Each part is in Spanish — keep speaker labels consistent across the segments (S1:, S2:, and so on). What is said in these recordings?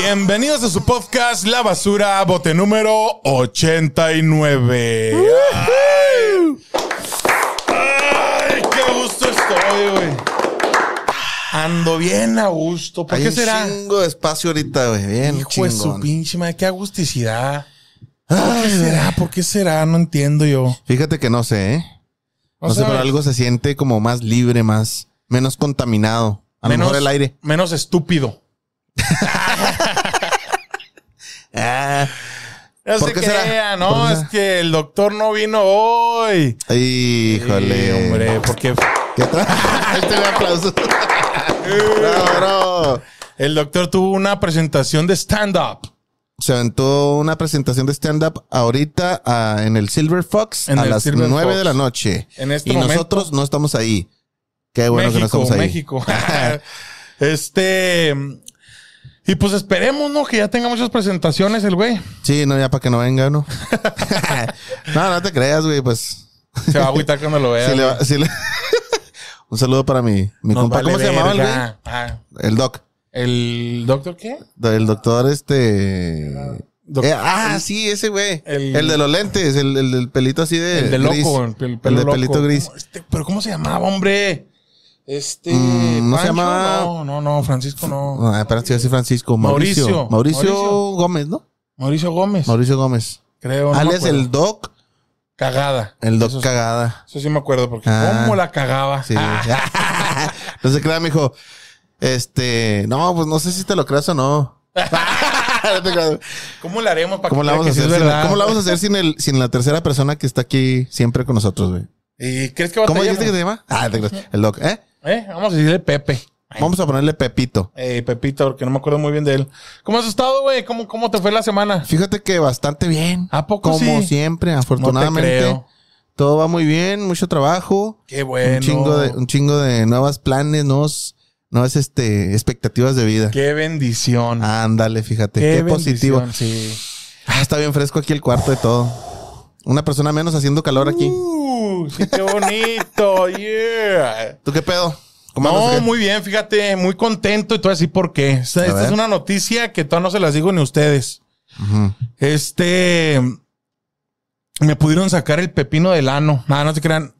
S1: Bienvenidos a su podcast La Basura, bote número 89. ¡Ay! qué gusto estoy, güey! Ando bien a gusto. ¿Por qué será? chingo de espacio ahorita, güey. Bien Hijo de su pinche madre, qué agusticidad. ¿Por qué será? ¿Por qué será? No entiendo yo. Fíjate que no sé, ¿eh? No, sé, pero algo se siente como más libre, más... Menos contaminado. A lo mejor el aire. Menos estúpido. Ah.
S2: No no,
S1: es que el doctor no vino hoy. Híjole. hombre, porque. ¿Qué este le aplauso. no, bro! El doctor tuvo una presentación de stand-up. Se aventó una presentación de stand-up ahorita ah, en el Silver Fox a las nueve de la noche. Este y nosotros no estamos ahí. Qué bueno que no estamos ahí. México. este. Y pues esperemos, ¿no? Que ya tenga muchas presentaciones el güey. Sí, no, ya para que no venga, ¿no? no, no te creas, güey, pues. Se va a agüitar cuando lo vea. Sí le va- sí le- Un saludo para mi, mi compa. ¿Cómo se llamaba el güey? Ah. El doc. ¿El doctor qué? El doctor este... Eh, ah, sí, ese güey. El, de los lentes, el, del pelito así de... El de gris. loco, el, de pelito gris. Este, pero ¿cómo se llamaba, hombre? Este. Mm, no se llama. No, no, Francisco no. Ah, espera, si Francisco. Mauricio. Mauricio. Gómez, ¿no? Mauricio Gómez. Mauricio Gómez. Creo. No Alex, el Doc. Cagada. El Doc Cagada. Eso sí me acuerdo, porque ah. ¿cómo la cagaba? Sí. no se crea, mijo. Este. No, pues no sé si te lo creas o no. ¿Cómo la haremos para que la vamos a hacer? Sin, ¿Cómo la vamos a hacer sin, el, sin la tercera persona que está aquí siempre con nosotros, güey? ¿Y crees que va a ¿Cómo dijiste que te llama? Ah, el Doc, ¿eh? ¿Eh? Vamos a decirle Pepe. Vamos a ponerle Pepito. Eh, Pepito, porque no me acuerdo muy bien de él. ¿Cómo has estado, güey? ¿Cómo, te fue la semana? Fíjate que bastante bien. ¿A poco Como siempre, afortunadamente. Todo va muy bien, mucho trabajo. Qué bueno. Un chingo de, un chingo de nuevos planes, nuevos, nuevas este, expectativas de vida. Qué bendición. Ándale, fíjate. Qué, positivo. Sí. Ah, está bien fresco aquí el cuarto de todo. Una persona menos haciendo calor aquí. Uh, qué bonito. yeah. ¿Tú qué pedo? No, muy bien, fíjate, muy contento y todo así porque... Esta, es una noticia que todavía no se las digo ni ustedes. Este me pudieron sacar el pepino del ano. Nada, no se crean.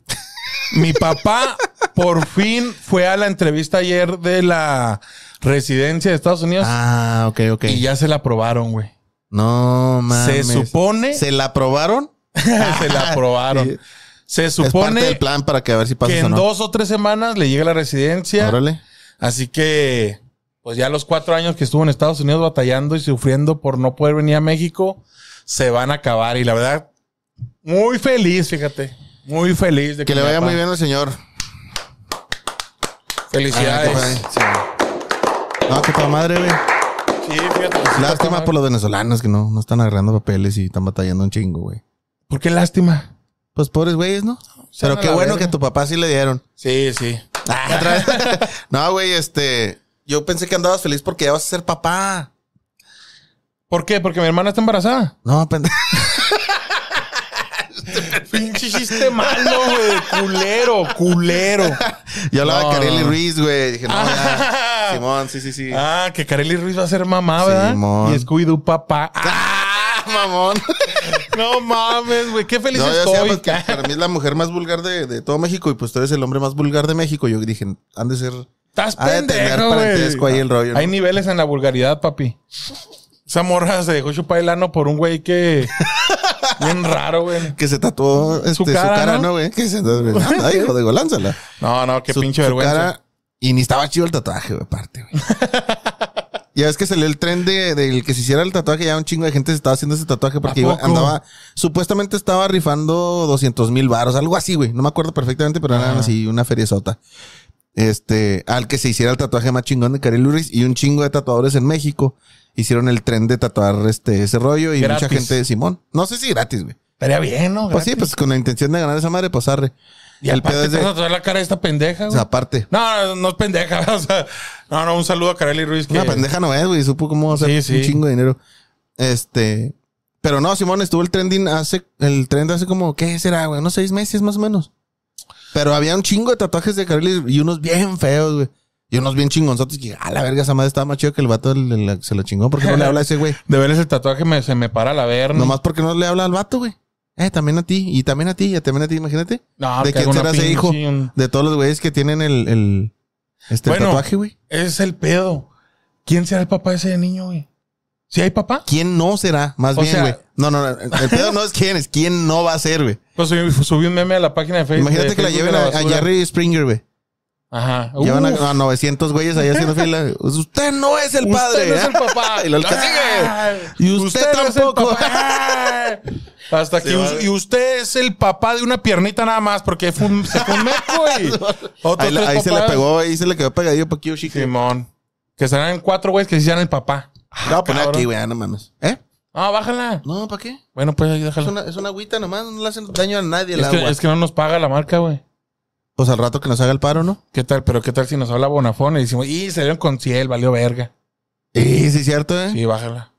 S1: Mi papá por fin fue a la entrevista ayer de la residencia de Estados Unidos. Ah, ok, ok. Y ya se la aprobaron, güey. No mames. Se supone. ¿Se la aprobaron? se la aprobaron. Se supone. plan para que a ver si pasa. en dos o tres semanas le llegue la residencia. Así que, pues ya los cuatro años que estuvo en Estados Unidos batallando y sufriendo por no poder venir a México, se van a acabar. Y la verdad, muy feliz, fíjate. Muy feliz de que, le vaya muy bien al señor. Felicidades. Ah, no, que madre, güey. Sí, fíjate. Lástima por los venezolanos que no, no están agarrando papeles y están batallando un chingo, güey. ¿Por qué lástima? Pues pobres güeyes, ¿no? Pero qué bueno que a tu papá sí le dieron. Sí, sí. Ah. no, güey, este. Yo pensé que andabas feliz porque ya vas a ser papá. ¿Por qué? Porque mi hermana está embarazada. No, pendejo. Pinche chiste malo, güey. Culero, culero. Yo hablaba de Carely Ruiz, güey. Dije, no, Simón, sí, sí, sí. Ah, que Carely Ruiz va a ser mamá, ¿verdad? Simón. Y Scooby-Doo papá. ¡Ah! mamón. No mames, güey, qué feliz estoy. Pues, para mí es la mujer más vulgar de, todo México y pues tú eres el hombre más vulgar de México. Yo dije, han de ser... Estás pendejo, ahí el Hay niveles en la vulgaridad, papi. Esa morra se dejó chupar el por un güey que... Bien raro, güey. Que se tatuó este, su, cara, ¿no? güey? Que se... Ay, hijo de golánzala. No, no, qué pinche su vergüenza. Y ni estaba chido el tatuaje, güey, aparte, güey. Ya ves que salió el tren de, del que se hiciera el tatuaje, ya un chingo de gente se estaba haciendo ese tatuaje porque andaba, supuestamente estaba rifando 200 mil baros, algo así, güey. No me acuerdo perfectamente, pero eran ah. así una feria sota. Este, al que se hiciera el tatuaje más chingón de Karel Luris y un chingo de tatuadores en México hicieron el tren de tatuar este, ese rollo y mucha gente de Simón. No sé si gratis, güey. Estaría bien, ¿no? Pues sí, pues con la intención de ganar esa madre, pues arre.
S2: Y el pedo de... traer
S1: la cara de esta pendeja, güey? O sea, aparte. No, no, es pendeja. O sea, no, no, un saludo a Carely Ruiz. Que... Una pendeja no es, güey. Supo cómo hacer un chingo de dinero. Este... Pero no, Simón, estuvo el trending hace... El trend hace como... ¿Qué será, güey? Unos seis meses más o menos. Pero había un chingo de tatuajes de Kareli y unos bien feos, güey. Y unos bien chingonzotes que, a la verga, esa madre estaba más chido que el vato se lo chingó porque no le habla a ese güey. De ver ese tatuaje me, se me para la verga. Nomás porque no le habla al vato, güey. Eh, también a ti, y también a ti, y también a ti, imagínate. No, ¿De quién será ese hijo? De todos los güeyes que tienen el, el este tatuaje, güey. Es el pedo. ¿Quién será el papá de ese niño, güey? ¿Si hay papá? ¿Quién no será? Más bien, güey. No, no, no. El pedo no es quién es, quién no va a ser, güey. Pues subí, un meme a la página de Facebook. Imagínate que la lleven a, Jerry Springer, güey. Ajá. Llevan a, 900 güeyes ahí haciendo fila. Pues, usted no es el padre. ¿eh? Usted no es el papá. y lo Y usted, tampoco. Hasta que y usted es el papá de una piernita nada más, porque fue se fue un y otro Ahí, se le pegó, ahí se le quedó pegadillo para Kiyoshi. Simón. Que serán cuatro güeyes que se hicieran el papá. Ah, no, poner pues, aquí, güey, ah, no mames. ¿Eh? no bájala. No, ¿para qué? Bueno, pues ahí Es una, es una agüita nomás, no le hacen daño a nadie Es que, es que no nos paga la marca, güey. Pues al rato que nos haga el paro, ¿no? ¿Qué tal? Pero ¿qué tal si nos habla Bonafón y decimos, y se dieron con Ciel, valió verga. Sí, sí, cierto, ¿eh? Sí, bájala.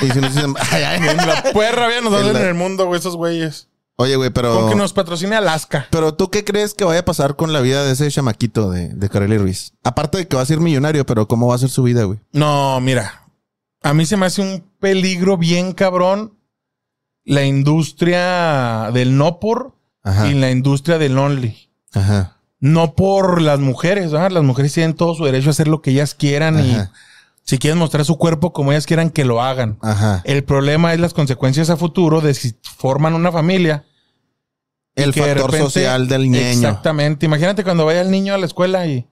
S1: Y si nos dicen, ay, ay, la puerra nos hacen en el mundo, güey, esos güeyes. Oye, güey, pero. Con que nos patrocine Alaska. Pero tú qué crees que vaya a pasar con la vida de ese chamaquito de, de Carly Ruiz? Aparte de que va a ser millonario, pero ¿cómo va a ser su vida, güey? No, mira. A mí se me hace un peligro bien cabrón la industria del no por y la industria del only. Ajá. No por las mujeres, ¿verdad? Las mujeres tienen todo su derecho a hacer lo que ellas quieran y si quieren mostrar su cuerpo como ellas quieran que lo hagan. Ajá. El problema es las consecuencias a futuro de si forman una familia. El factor social del niño. Exactamente. Imagínate cuando vaya el niño a la escuela y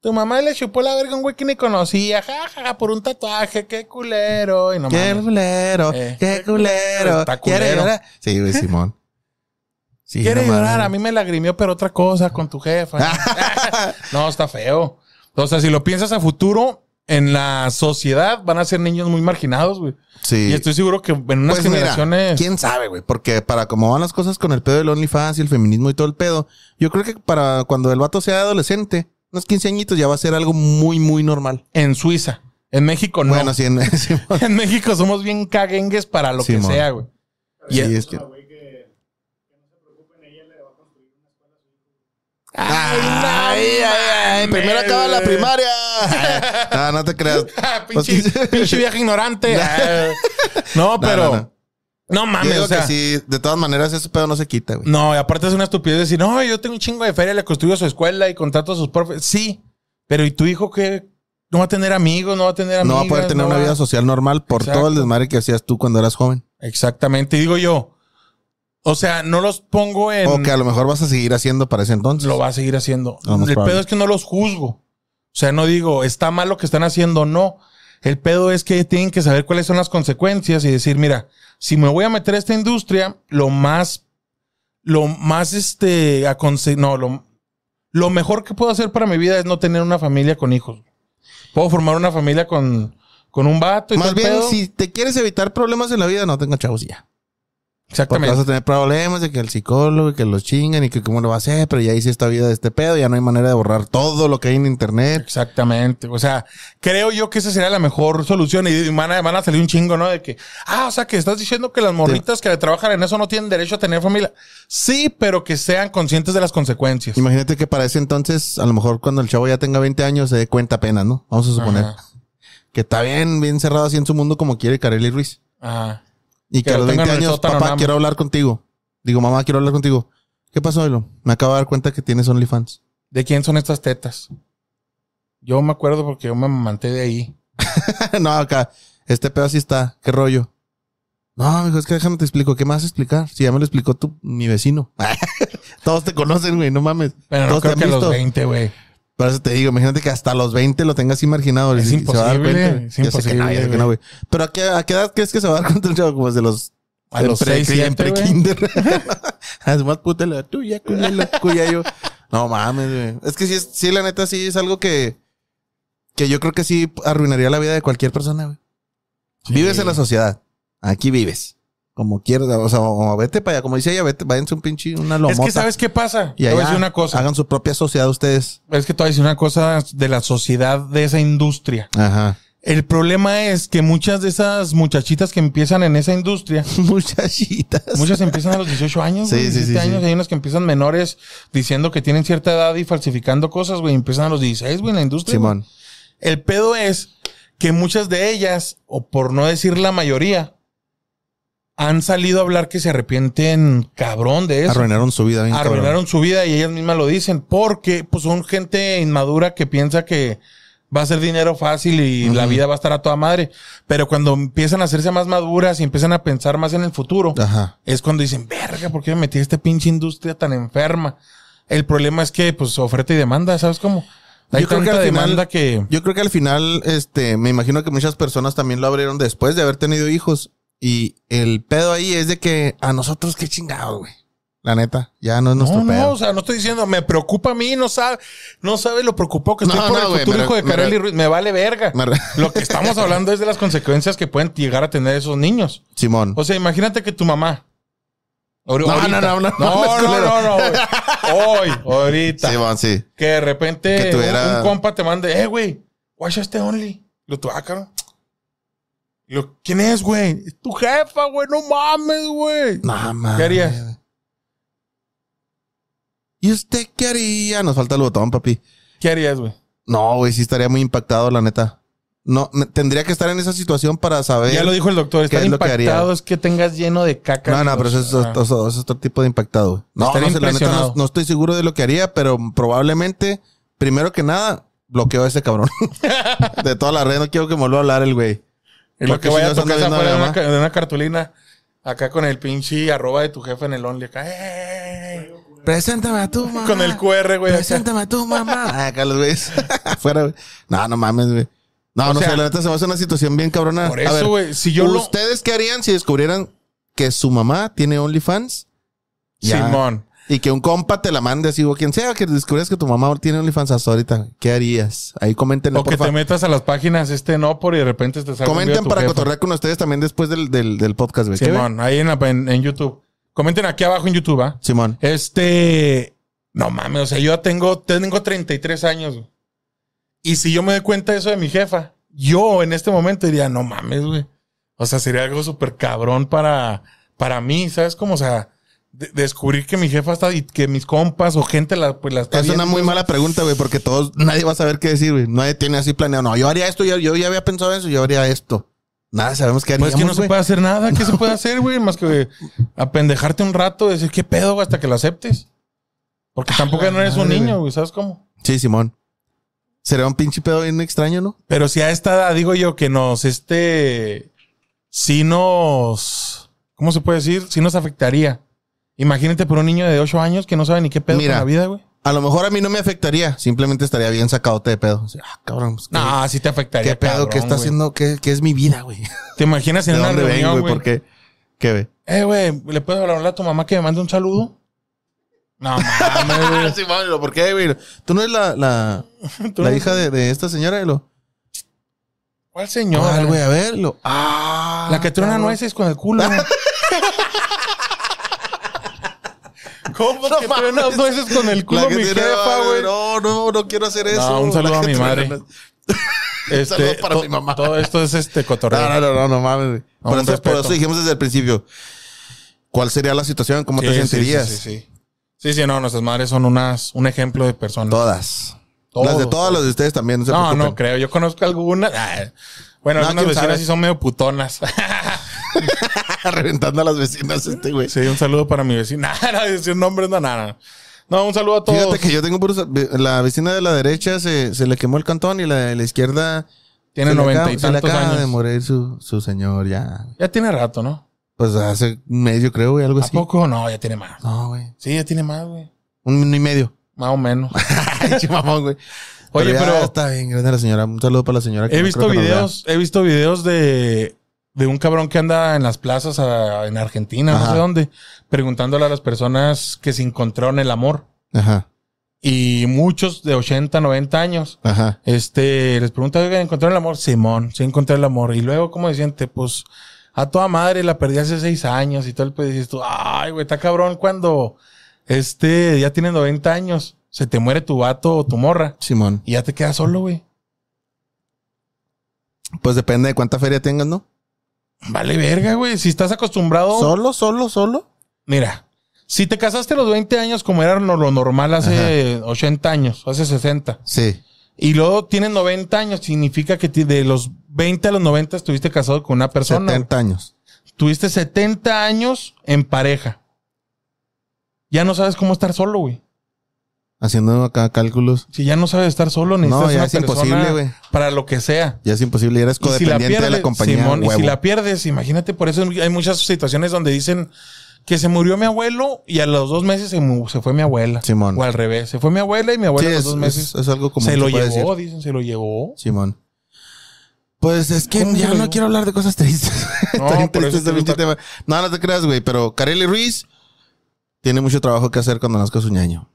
S1: tu mamá le chupó la verga a un güey que ni conocía, jajaja, por un tatuaje, qué culero. Y no qué, culero eh. qué culero, está culero. Sí, güey, Simón. Sí, Quiere llorar, a mí me lagrimió, pero otra cosa con tu jefa. no, está feo. O sea, si lo piensas a futuro, en la sociedad van a ser niños muy marginados, güey. Sí. Y estoy seguro que en unas pues generaciones. Quién sabe, güey. Porque para cómo van las cosas con el pedo del OnlyFans y el feminismo y todo el pedo, yo creo que para cuando el vato sea adolescente, unos 15 añitos, ya va a ser algo muy, muy normal. En Suiza. En México no. Bueno, sí, en, México somos bien caguengues para lo que sea, güey. sí, es que... Ay, primero acaba la primaria. no, te creas. Ah, pinche, pues pinche viaje ignorante. no, pero. No, mames, o sea, de todas maneras ese pedo no se quita, güey. No, y aparte es una estupidez decir, no, yo tengo un chingo de feria, le construyo su escuela y contrato a sus profes. Sí, pero ¿y tu hijo qué? No va a tener amigos, no va a tener amigos. No va a poder tener una vida social normal por todo el desmadre que hacías tú cuando eras joven. Exactamente. Y digo yo, o sea, no los pongo en. O que a lo mejor vas a seguir haciendo para ese entonces. Lo vas a seguir haciendo. el pedo es que no los juzgo. O sea, no digo, está mal lo que están haciendo, no. El pedo es que tienen que saber cuáles son las consecuencias y decir, mira, si me voy a meter a esta industria, lo más, lo más este, no, lo, mejor que puedo hacer para mi vida es no tener una familia con hijos. Puedo formar una familia con, con un vato y Más bien, si te quieres evitar problemas en la vida, no tengas chavos ya. Exactamente. vas a tener problemas de que el psicólogo, y que los chingan y que cómo lo va a hacer, pero ya hice esta vida de este pedo, ya no hay manera de borrar todo lo que hay en internet. Exactamente. O sea, creo yo que esa sería la mejor solución y van a, van a salir un chingo, ¿no? De que, ah, o sea, que estás diciendo que las morritas que trabajan en eso no tienen derecho a tener familia. Sí, pero que sean conscientes de las consecuencias. Imagínate que para ese entonces, a lo mejor cuando el chavo ya tenga 20 años, se dé cuenta apenas, ¿no? Vamos a suponer. Que está bien, bien cerrado así en su mundo como quiere Carely Ruiz. ah y que, a los 20 años, papá, quiero hablar contigo. Digo, mamá, quiero hablar contigo. ¿Qué pasó, Elon? Me acabo de dar cuenta que tienes OnlyFans. ¿De quién son estas tetas? Yo me acuerdo porque yo me manté de ahí. no, acá. Este pedo así está. ¿Qué rollo? No, hijo, es que déjame te explico. ¿Qué me vas a explicar? Si ya me lo explicó tu, mi vecino. Todos te conocen, güey. No mames. Pero no te han que los 20, güey ahora eso te digo, imagínate que hasta los 20 lo tengas imaginado. Es imposible. Pero ¿a qué, edad crees que se va a dar cuenta el chavo? Como de los. A los 6, siempre kinder. es más puta la tuya, cuya, cuya yo. No mames, güey. Es que sí, sí, la neta, sí es algo que. Que yo creo que sí arruinaría la vida de cualquier persona, güey. Vives en la sociedad. Aquí vives como quieras, o sea, vete para allá, como dice ella, vete, váyanse un pinche, una lomota. Es que sabes qué pasa. Y una cosa. Hagan su propia sociedad ustedes. Es que te voy a decir una cosa de la sociedad de esa industria. Ajá. El problema es que muchas de esas muchachitas que empiezan en esa industria. muchachitas. Muchas empiezan a los 18 años, sí, años. Hay unas que empiezan menores diciendo que tienen cierta edad y falsificando cosas, güey. Empiezan a los 16, güey, en la industria. Simón. El pedo es que muchas de ellas, o por no decir la mayoría, han salido a hablar que se arrepienten cabrón de eso. Arruinaron su vida. Arruinaron su vida y ellas mismas lo dicen porque pues son gente inmadura que piensa que va a ser dinero fácil y la vida va a estar a toda madre. Pero cuando empiezan a hacerse más maduras y empiezan a pensar más en el futuro, es cuando dicen, verga, ¿por qué me metí a esta pinche industria tan enferma? El problema es que pues oferta y demanda, ¿sabes cómo? Hay yo creo que demanda que... Yo creo que al final, este, me imagino que muchas personas también lo abrieron después de haber tenido hijos y el pedo ahí es de que a nosotros qué chingado, güey. La neta, ya no es nuestro pedo. No, o sea, no estoy diciendo, me preocupa a mí, no sabe, no sabe lo preocupado que estoy por el futuro hijo de Carol Ruiz. Me vale verga. lo que estamos hablando es de las consecuencias que pueden llegar a tener esos niños. Simón. O sea, imagínate que tu mamá. no, no, no, no, no, no, no, no, Hoy, ahorita. Simón, sí. Que de repente un, compa te mande, eh, güey, watch este only. Lo tu ah, ¿Quién es, güey? Es tu jefa, güey. No mames, güey. No mames. ¿Qué harías? ¿Y usted qué haría? Nos falta el botón, papi. ¿Qué harías, güey? No, güey, sí estaría muy impactado, la neta. No, tendría que estar en esa situación para saber. Ya lo dijo el doctor, estar impactado es que tengas lleno de caca. No, no, pero eso es, otro, tipo de impactado. No, no, la neta, no, no, estoy seguro de lo que haría, pero probablemente, primero que nada, bloqueo a ese cabrón. de toda la red, no quiero que me vuelva a hablar el güey lo que vaya a tocar de una, cartulina, acá con el pinche arroba de tu jefe en el only, acá. Eh". Preséntame a tu mamá. Con el QR, güey. Preséntame a tu mamá. Ah, acá los güeyes. Afuera, güey. No, no mames, güey. No, no sé, la neta se a hacer una situación bien cabrona. Por eso, güey. Si yo ¿Ustedes qué harían si descubrieran que su mamá tiene OnlyFans? Simón. Y que un compa te la mande así o quien sea que descubres que tu mamá tiene un hasta ahorita. ¿Qué harías? Ahí comenten. O que te metas a las páginas este no por y de repente te salga Comenten para cotorrear con ustedes también después del, podcast. ¿ves? Simón, ahí en, YouTube. Comenten aquí abajo en YouTube, ¿ah? Simón. Este... No mames, o sea, yo tengo, tengo 33 años. Y si yo me doy cuenta de eso de mi jefa, yo en este momento diría, no mames, güey. O sea, sería algo súper cabrón para, para mí, ¿sabes? Como, o sea, descubrir que mi jefa está y que mis compas o gente la, pues, la está Es una muy mala pregunta, güey, porque todos, nadie va a saber qué decir, güey. Nadie tiene así planeado. No, yo haría esto, yo, ya había pensado eso, yo haría esto. Nada, sabemos que haríamos, Pues que no se puede hacer nada. ¿Qué se puede hacer, güey? Más que apendejarte un rato, decir qué pedo hasta que lo aceptes. Porque ah, tampoco no eres un niño, güey. ¿Sabes cómo? Sí, Simón. Sería un pinche pedo bien extraño, ¿no? Pero si a esta edad, digo yo, que nos, este, si nos, ¿cómo se puede decir? Si nos afectaría. Imagínate por un niño de 8 años que no sabe ni qué pedo Mira, la vida, güey. A lo mejor a mí no me afectaría, simplemente estaría bien sacadote de pedo. ah, cabrón. Pues, no, sí te afectaría. ¿Qué pedo? que ¿Qué está haciendo? ¿Qué, es mi vida, güey? ¿Te imaginas en una reunión, güey? ¿Por qué? ¿Qué, Eh, güey, ¿le puedo hablar a tu mamá que me mande un saludo? No mames, güey. sí, ¿por qué, güey? ¿Tú no eres la, la, hija de, esta señora, de lo? ¿Cuál señora? ¿Cuál, güey? A verlo. Ah. La que trona ah, nueces con el culo, ¿Cómo no que no con el culo mi jefa, güey? No, no, no quiero hacer eso. un saludo a mi madre. Este, Saludos para mi mamá. Todo esto es este cotorreo. No, no, no, no, mames. Por eso, dijimos desde el principio. ¿Cuál sería la situación? ¿Cómo te sentirías? Sí, sí, sí, sí. Sí, no, nuestras madres son unas, un ejemplo de personas. Todas. las de todas las de ustedes también. No, no, no creo. Yo conozco algunas. Bueno, no, algunas vecinas sí son medio putonas. Reventando a las vecinas este güey. Sí, un saludo para mi vecina. no, decir nombres, no, nada. No, un saludo a todos. Fíjate que yo tengo por... La vecina de la derecha se, se, le quemó el cantón y la de la izquierda...
S2: Tiene noventa y tantos años. Se le acaba de
S1: morir su, su señor ya. Ya tiene rato, ¿no? Pues hace medio, creo, güey, algo así. ¿A poco? No, ya tiene más. No, güey. Sí, ya tiene más, güey. Un minuto y medio. Más o menos. Chimamón, güey. Oye, pero, está bien, grande la señora. Un saludo para la señora. Que he visto videos, he visto videos de de un cabrón que anda en las plazas en Argentina, no sé dónde, preguntándole a las personas que se encontraron el amor. Ajá. Y muchos de 80, 90 años. Ajá. Este, les pregunta, oiga, ¿encontró el amor? Simón, sí encontré el amor. Y luego, ¿cómo decían? siente? Pues, a toda madre, la perdí hace seis años y todo el pues Dices tú, ay, güey, está cabrón cuando, este, ya tiene 90 años, se te muere tu vato o tu morra. Simón. Y ya te quedas solo, güey. Pues depende de cuánta feria tengas, ¿no? Vale verga, güey. Si estás acostumbrado. ¿Solo, solo, solo? Mira, si te casaste a los 20 años, como era lo normal hace 80 años, hace 60. Sí. Y luego tienes 90 años, significa que de los 20 a los 90 estuviste casado con una persona. 70 años. Tuviste 70 años en pareja. Ya no sabes cómo estar solo, güey haciendo acá cálculos. Si ya no sabes estar solo, ni no, ya es imposible, güey. Para lo que sea. Ya es imposible, eres codependiente de la compañía. y si la pierdes, imagínate, por eso hay muchas situaciones donde dicen que se murió mi abuelo y a los dos meses se, fue mi abuela. Simón. O al revés, se fue mi abuela y mi abuela a los dos meses. Es, algo como. Se lo llevó, dicen, se lo llevó. Simón. Pues es que ya no quiero hablar de cosas tristes. Este no, No, te creas, güey, pero Carely Ruiz tiene mucho trabajo que hacer cuando nazca su ñaño.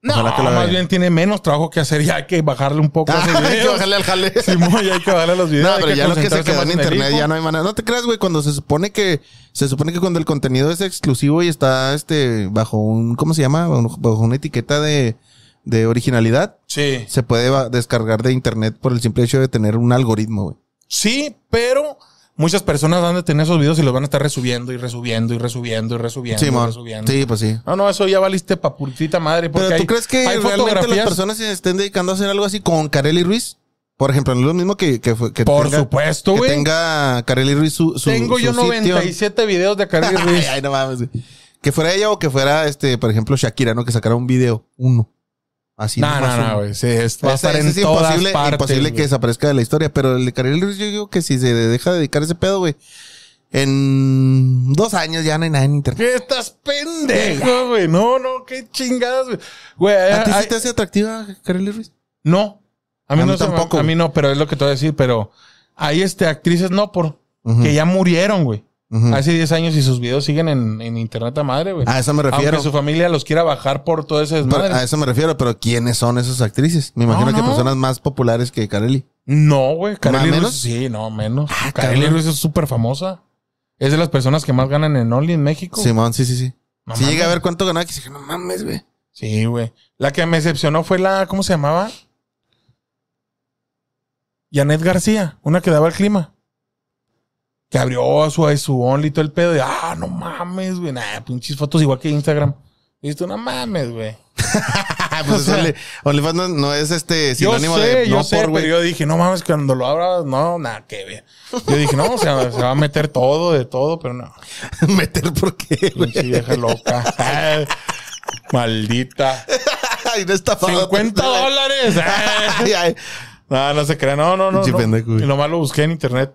S1: No, más bien tiene menos trabajo que hacer y hay que bajarle un poco. hay que bajarle al jale. Sí, muy hay que bajarle los videos. No, pero ya lo que se queman en internet, ya no hay manera. No te creas, güey, cuando se supone que, se supone que cuando el contenido es exclusivo y está, este, bajo un, ¿cómo se llama? Bajo una etiqueta de, de originalidad. Sí. Se puede descargar de internet por el simple hecho de tener un algoritmo, güey. Sí, pero muchas personas van a tener esos videos y los van a estar resubiendo y resubiendo y resubiendo y resubiendo. Sí, y resubiendo. sí pues sí. No, no, eso ya valiste papurcita madre. Pero tú crees que realmente las personas se estén dedicando a hacer algo así con Carelli Ruiz? Por ejemplo, no es lo mismo que, que, que Por tenga, supuesto, güey. Que tenga Carelli Ruiz su, su Tengo yo 97 siete videos de Carelli Ruiz. Ay, no mames. Que fuera ella o que fuera, este, por ejemplo, Shakira, ¿no? Que sacara un video, uno. Así no, no, no, güey. Sí, es, imposible, imposible que desaparezca de la historia, pero el de Carly Ruiz, yo digo que si se deja de dedicar ese pedo, güey, en dos años ya no hay nada en internet. ¿Qué estás pendejo, güey? No, no, qué chingadas, güey. Eh, ¿A, ti sí te hace atractiva Carly Ruiz? No. A mí, no tampoco. a mí no, pero es lo que te voy a decir, pero hay este, actrices no por que ya murieron, güey. Hace 10 años y sus videos siguen en, internet a madre, güey. A eso me refiero. Aunque su familia los quiera bajar por todo ese a eso me refiero, pero ¿quiénes son esas actrices? Me imagino que personas más populares que Kareli. No, güey. Kareli Ruiz. Sí, no, menos. Ah, Kareli Ruiz es súper famosa. Es de las personas que más ganan en Only en México. Simón, sí, sí, sí. si llega a ver cuánto ganaba, que dije, no mames, güey. Sí, güey. La que me decepcionó fue la, ¿cómo se llamaba? Janet García, una que daba el clima que abrió su, su Only y todo el pedo. ah, no mames, güey. Nah, pinches fotos igual que Instagram. Y no mames, güey. pues o sea, OnlyFans no, es este sinónimo yo sé, de no yo sé, por, pero yo dije, no mames, cuando lo abra no, nada, que bien. Yo dije, no, se va a meter todo, de todo, pero no. ¿Meter por qué? Pinche vieja loca. maldita. Ay, no está 50 dólares. Ay. Eh. no, no se crea. No, no, no. no. Y nomás lo busqué en internet.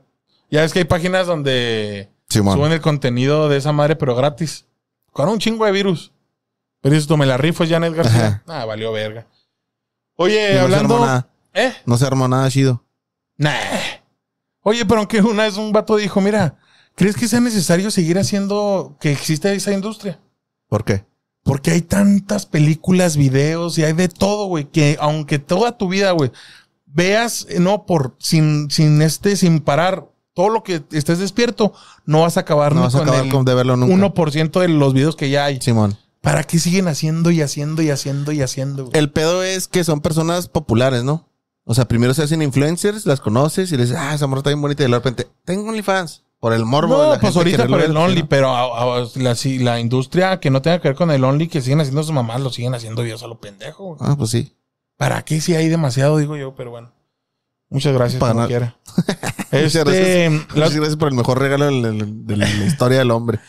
S1: Ya ves que hay páginas donde suben el contenido de esa madre, pero gratis. Con un chingo de virus. Pero dices, tú me la rifo, Janet García. Ah, valió verga. Oye, no hablando. Se ¿Eh? No se armó nada chido. Nah. Oye, pero aunque una vez un vato dijo, mira, ¿crees que sea necesario seguir haciendo que exista esa industria? ¿Por qué? Porque hay tantas películas, videos y hay de todo, güey, que aunque toda tu vida, güey, veas, no, por, sin, sin este, sin parar, todo lo que estés despierto, no vas a acabar, no vas a con de nunca. 1% de los videos que ya hay. Simón. ¿Para qué siguen haciendo y haciendo y haciendo y haciendo? El pedo es que son personas populares, ¿no? O sea, primero se hacen influencers, las conoces y les dices, ah, esa morra está bien bonita. Y de repente, tengo OnlyFans. Por el morbo no, de la pues ahorita por el Only, pero la, industria que no tenga que ver con el Only, que siguen haciendo sus mamás, lo siguen haciendo Dios a pendejo. Ah, pues sí. ¿Para qué si hay demasiado? Digo yo, pero bueno. Muchas gracias, Para muchas, este, gracias, por el mejor regalo de la historia del hombre.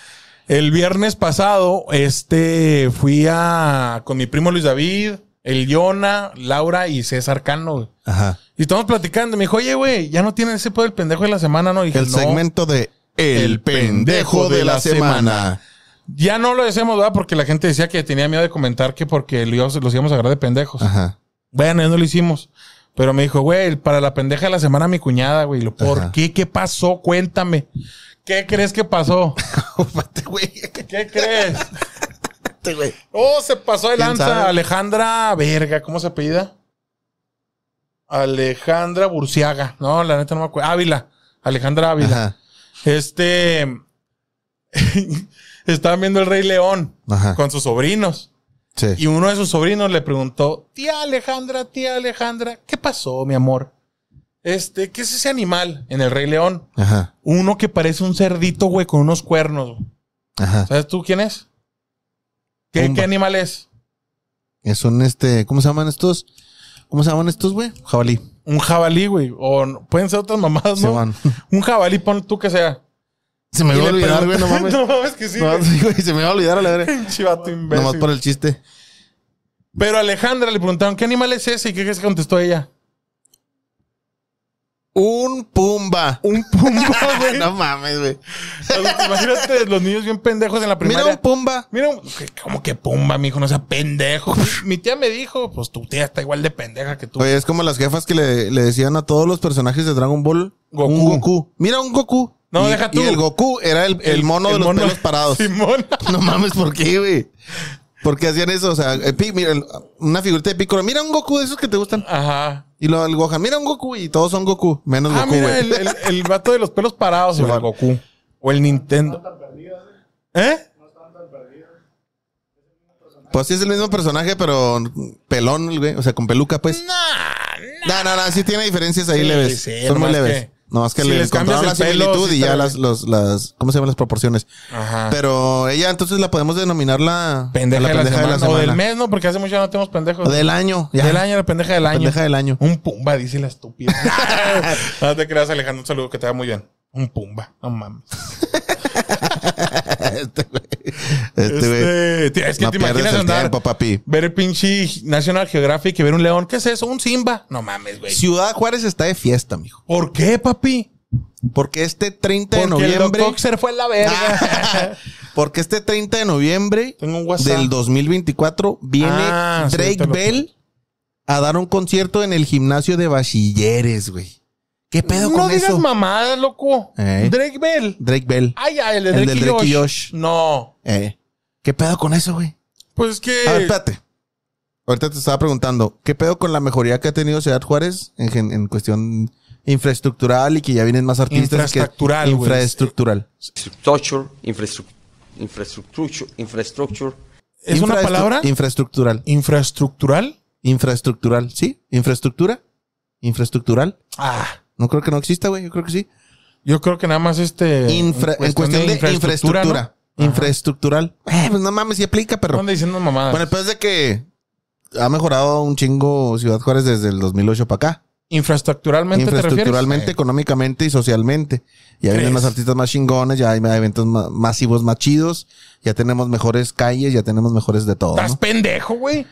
S1: El viernes pasado, este, fui a, con mi primo Luis David, el Yona, Laura y César Cano. Ajá. Y estamos platicando. Me dijo, oye, güey, ya no tienen ese poder el pendejo de la semana, ¿no? el segmento de El, pendejo, de, la, semana. Ya no lo decíamos, ¿verdad? Porque la gente decía que tenía miedo de comentar que porque los íbamos a agarrar de pendejos. Ajá. Bueno, ya no lo hicimos. Pero me dijo, güey, para la pendeja de la semana mi cuñada, güey. ¿Por qué? ¿Qué pasó? Cuéntame. ¿Qué crees que pasó? ¿Qué crees? oh, se pasó de lanza. Alejandra, verga, ¿cómo se apellida? Alejandra Burciaga. No, la neta no me acuerdo. Ávila. Alejandra Ávila. Este. Estaban viendo el Rey León con sus sobrinos. Y uno de sus sobrinos le preguntó, tía Alejandra, tía Alejandra, ¿qué pasó, mi amor? Este, ¿qué es ese animal en el Rey León? Ajá. Uno que parece un cerdito, güey, con unos cuernos. Ajá. ¿Sabes tú quién es? ¿Qué, animal es? Es un este, ¿cómo se llaman estos? ¿Cómo se llaman estos, güey? Jabalí. Un jabalí, güey. O pueden ser otras mamás, ¿no? Un jabalí, pon tú que sea. Se me iba a olvidar, güey, no mames. no mames que sí. No, güey, se me iba a olvidar a la verga. Chivato imbécil. Nomás por el chiste. Pero a Alejandra le preguntaron, ¿qué animal es ese? ¿Y qué es que contestó ella? Un pumba. Un pumba, güey. no mames, güey. Imagínate los niños bien pendejos en la primaria. Mira un pumba. Mira un... ¿Cómo que pumba, mijo? No sea pendejo. Mi tía me dijo, pues tu tía está igual de pendeja que tú. Oye, es como las jefas que le, le decían a todos los personajes de Dragon Ball. Un Goku. Mira un Goku. No, y, deja tú. Y el Goku era el, el mono de los pelos parados. No mames, ¿por qué, güey? ¿Por qué hacían eso? O sea, mira, una figurita de Piccolo. Mira un Goku de esos que te gustan. Ajá. Y lo el Gohan, mira un Goku y todos son Goku, menos ah, Goku. Mira, El, el, vato de los pelos parados, o el Goku. O el Nintendo. No están tan ¿Eh? No están tan Pues sí es el mismo personaje, pero pelón, güey. O sea, con peluca, pues. No, no, no, sí tiene diferencias ahí leves. son muy leves. No más que le encontraron la similitud y, ya las, los, las, ¿cómo se llaman las proporciones? Ajá. Pero ella entonces la podemos denominar la pendeja, de, la semana. O del mes, ¿no? Porque hace mucho ya no tenemos pendejos. del año. Ya. Del año, la pendeja del año. Pendeja del año. Un pumba, dice la estúpida. no te creas, Alejandro. Un saludo, que te va muy bien. Un pumba. No mames. este güey. Este, este es que te imaginas andar. papi. Ver el pinche National Geographic y ver un león. ¿Qué es eso? Un Simba. No mames, güey. Ciudad Juárez está de fiesta, mijo. ¿Por qué, papi? Porque este 30 de noviembre. El boxer fue la verga. Porque este 30 de noviembre del 2024 viene ah, Drake Bell a dar un concierto en el gimnasio de bachilleres, güey. ¿Qué pedo con eso? No digas mamada, loco. Drake Bell. Drake Bell. Ay, ay, el y No. ¿Qué pedo con eso, güey? Pues que. A ver, espérate. Ahorita te estaba preguntando, ¿qué pedo con la mejoría que ha tenido Ciudad Juárez en, cuestión infraestructural y que ya vienen más artistas? Que... Infraestructural. Infrastructure, infrastructure, ¿Es una palabra? Infraestructural. ¿Infraestructural? Infraestructural, sí. ¿Infraestructura? Infraestructural. Ah. No creo que no exista, güey. Yo creo que sí. Yo creo que nada más este. en cuestión de, infraestructura. Infraestructural. Eh, pues no mames, si aplica, pero. ¿Dónde diciendo mamadas. Bueno, después de que ha mejorado un chingo Ciudad Juárez desde el 2008 para acá. Infraestructuralmente, Infraestructuralmente, te económicamente y socialmente. Ya vienen más artistas más chingones, ya hay eventos masivos más chidos, ya tenemos mejores calles, ya tenemos mejores de todo. Estás pendejo, güey.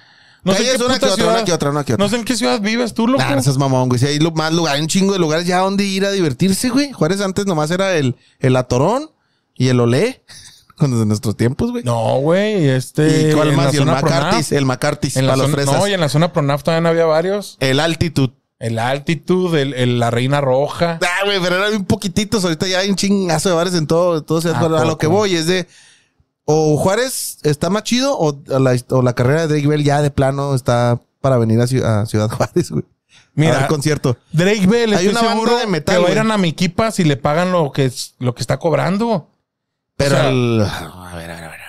S1: No sé en qué ciudad. otra, otra. No sé en qué ciudad vives tú, loco. Nah, no mamón, güey. Si hay más un chingo de lugares ya donde ir a divertirse, güey. Juárez antes nomás era el, el atorón y el olé. Cuando de nuestros tiempos, güey. No, güey, este... ¿Y cuál más? el Macartis? el Macartis para los fresas. No, y en la zona Pronaf también había varios. El altitud. El Altitud, el, la Reina Roja. Ah, güey, pero era un poquititos. Ahorita ya hay un chingazo de bares en todo. Entonces, ¿A a lo que voy es de o Juárez está más chido o la, carrera de Drake Bell ya de plano está para venir a, Ciudad Juárez, güey. Mira, el concierto. Drake Bell, hay una de metal, que va a mi a si le pagan lo que, lo que está cobrando.
S2: Pero el...
S1: A ver, a ver, a ver,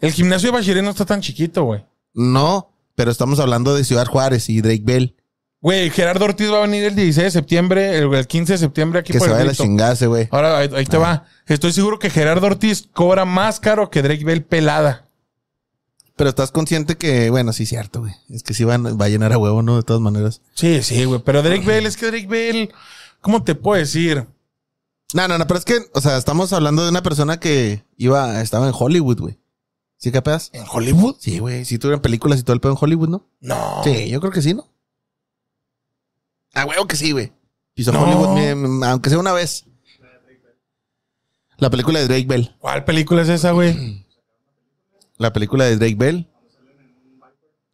S1: El gimnasio de Bachiré no está tan chiquito, güey. No, pero estamos hablando de Ciudad Juárez y Drake Bell. Güey, Gerardo Ortiz va a venir el 16 de septiembre, el, 15 de septiembre aquí que por se el güey. Ahora, ahí, te ah. va. Estoy seguro que Gerardo Ortiz cobra más caro que Drake Bell pelada. Pero estás consciente que, bueno, sí, cierto, güey. Es que sí van, va a llenar a huevo, ¿no? De todas maneras. Sí, sí, güey. Pero Drake Bell, es que Drake Bell, ¿cómo te puedo decir? No, no, no, pero es que, o sea, estamos hablando de una persona que iba, estaba en Hollywood, güey. ¿Sí capaz? ¿En Hollywood? Sí, güey. Si sí, en películas y todo el pedo en Hollywood, ¿no? No. Sí, yo creo que sí, ¿no? A huevo que sí, güey. Piso Hollywood, aunque sea una vez. La película de Drake Bell. ¿Cuál película es esa, güey? La película de Drake Bell.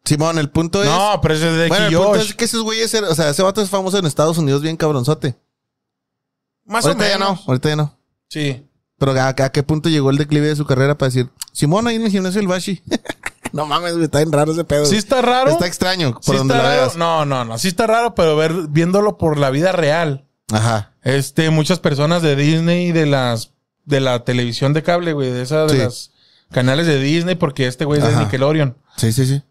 S1: Simón, el punto es. No, pero ese es de bueno, el punto es que esos güeyes, o sea, ese vato es famoso en Estados Unidos, bien cabronzote. Más o Ahorita ya no, ahorita ya no. Sí. Pero ¿a, a qué punto llegó el declive de su carrera para decir, Simón, ahí en el gimnasio del Bashi. no mames, está bien raro ese pedo. Sí está raro. Está extraño por No, no, no. Sí está raro, pero ver, viéndolo por la vida real. Ajá. Este, muchas personas de Disney y de las, de la televisión de cable, güey, de esas, de las canales de Disney, porque este güey es de Nickelodeon. Sí, sí, sí.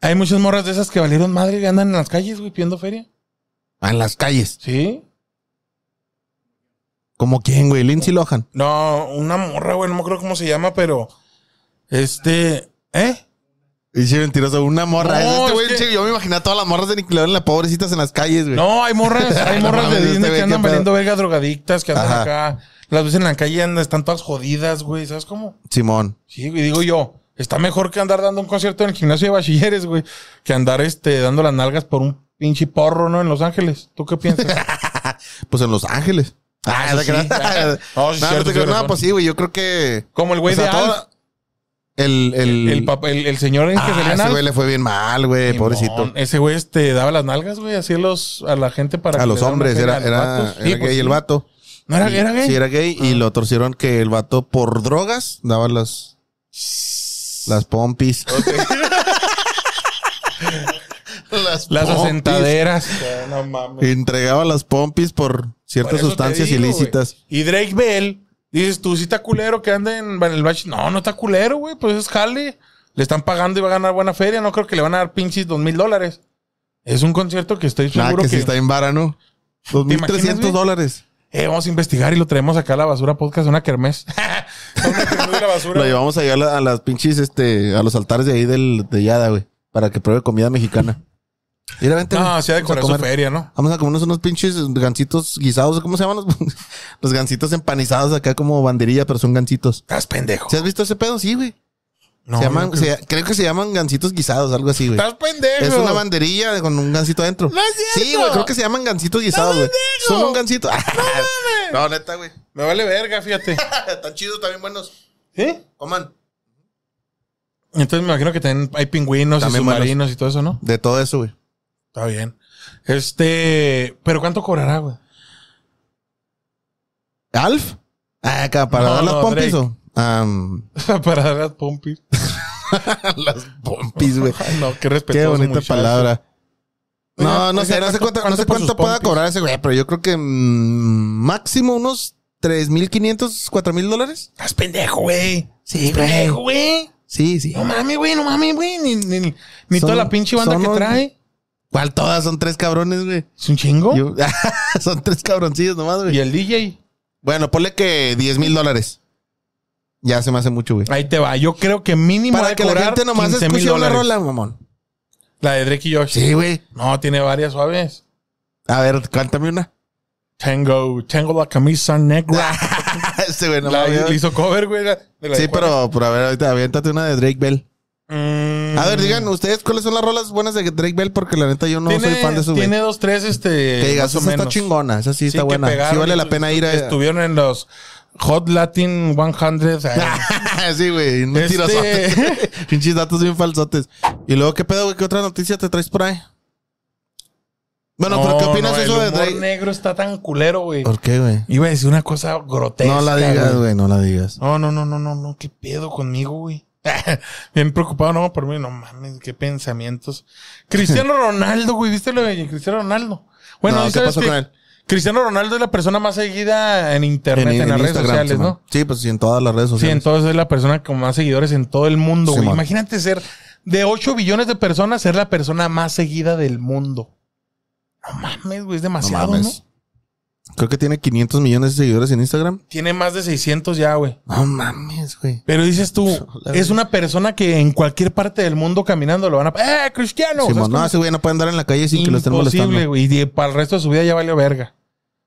S1: Hay muchas morras de esas que valieron madre y andan en las calles, güey, pidiendo feria. Ah, en las calles. Sí. ¿Cómo quién, güey? ¿Lindsay Lohan? No, una morra, güey, no me acuerdo cómo se llama, pero. Este. ¿Eh? Es mentiroso, una morra. No, güey, yo me imaginé a todas las morras de en las pobrecitas en las calles, güey. No, hay morras, hay morras de Disney este que andan vendiendo vergas drogadictas, que andan acá. Las ves en la calle, andan, están todas jodidas, güey, ¿sabes cómo? Simón. Sí, güey, digo yo, está mejor que andar dando un concierto en el gimnasio de bachilleres, güey, que andar, este, dando las nalgas por un pinche porro, ¿no? En Los Ángeles. ¿Tú qué piensas? pues en Los Ángeles. Ah, ah sí, no, pues sí, güey, yo creo que... Como el güey de el, el, el, señor en ah, Ese güey le fue bien mal, güey, pobrecito. Ese güey este, daba las nalgas, güey, así a la gente para. A los hombres, era, era, pues gay el vato. ¿No era, gay? Sí, era gay y ah. lo torcieron que el vato por drogas daba las. Las pompis. las, las asentaderas. Entregaba las pompis por ciertas sustancias ilícitas. Y Drake Bell Dices, tú sí está culero que anden en el bache. No, no está culero, güey. Pues es jale. Le están pagando y va a ganar buena feria. No creo que le van a dar pinches dos mil dólares. Es un concierto que estoy seguro que, que... Si está en vara, ¿no? Dos mil trescientos dólares. Eh, vamos a investigar y lo traemos acá a la basura podcast, una kermés. la lo llevamos allá a, a, las pinches, este, a los altares de ahí del, de Yada, güey. Para que pruebe comida mexicana. Y no, sea de comer, feria, ¿no? Vamos a comernos unos pinches gancitos guisados, ¿cómo se llaman los, gansitos gancitos empanizados acá como banderilla, pero son gancitos. Estás pendejo. ¿Se has visto ese pedo? Sí, güey. No, creo. que se llaman gancitos guisados, algo así, güey. Estás pendejo. Es una banderilla con un gancito adentro. No es cierto. Sí, güey, creo que se llaman gancitos guisados, güey. Son un gancito. No, no, neta, güey. Me vale verga, fíjate. Están chidos, también buenos. ¿Sí? Coman. Entonces me imagino que tienen, hay pingüinos y submarinos y todo eso, ¿no? De todo eso, güey. Está bien. Este, pero ¿cuánto cobrará, güey? ¿Alf? Ah, para dar las pompis o. para dar las pompis. las pompis, güey. no, qué respetuoso. Qué bonita palabra. No, no sé, no sé cuánto, no sé cuánto pueda cobrar ese güey, pero yo creo que mm, máximo unos 3.500, 4.000 dólares. Estás pendejo, güey. Sí, pendejo, güey. Sí, sí. No mames, güey, no mames, güey. Ni, ni, toda la pinche banda que trae. ¿Cuál todas? Son tres cabrones, güey. ¿Es un chingo? son tres cabroncillos nomás, güey. ¿Y el DJ? Bueno, ponle que 10 mil dólares. Ya se me hace mucho, güey. Ahí te va. Yo creo que mínimo Para que la gente nomás escuche una rola, mamón. La de Drake y Josh. Sí, güey. No, tiene varias suaves. A ver, cántame una. Tengo, tengo la camisa negra. Este güey la, hizo cover, güey. Sí, pero, pero a ver, ahorita aviéntate una de Drake Bell. Mmm. A ver, digan ustedes cuáles son las rolas buenas de Drake Bell, porque la neta yo no soy fan de su Tiene dos, tres, este. Que digas, está chingona, esa sí, está buena. sí vale la pena ir a. Estuvieron en los. Hot Latin 100. sí, güey. No este... Pinches datos bien falsotes. Y luego, ¿qué pedo, güey? ¿Qué otra noticia te traes por ahí? Bueno, pero ¿qué opinas de eso de Drake? El negro está tan culero, güey. ¿Por qué, güey? Iba a decir una cosa grotesca. No la digas, güey. No la digas. No, no, no, no, no, no. ¿Qué pedo conmigo, güey? Bien preocupado, no, por mí, no mames, qué pensamientos. Cristiano Ronaldo, güey, ¿viste lo de Cristiano Ronaldo? Bueno, no, ¿qué Cristiano Ronaldo es la persona más seguida en internet, en, las redes sociales, ¿no? Sí, pues sí, en todas las redes sociales. Sí, entonces es la persona con más seguidores en todo el mundo, güey. Imagínate ser de 8 billones de personas, ser la persona más seguida del mundo. No mames, güey, es demasiado, ¿no? Creo que tiene 500 millones de seguidores en Instagram. Tiene más de 600 ya, güey. No mames, güey. Pero dices tú, es una persona que en cualquier parte del mundo caminando lo van a... ¡Eh, cristiano! Sí, no, ese güey no puede andar en la calle sin que lo estén molestando. Imposible, güey. Y para el resto de su vida ya valió verga.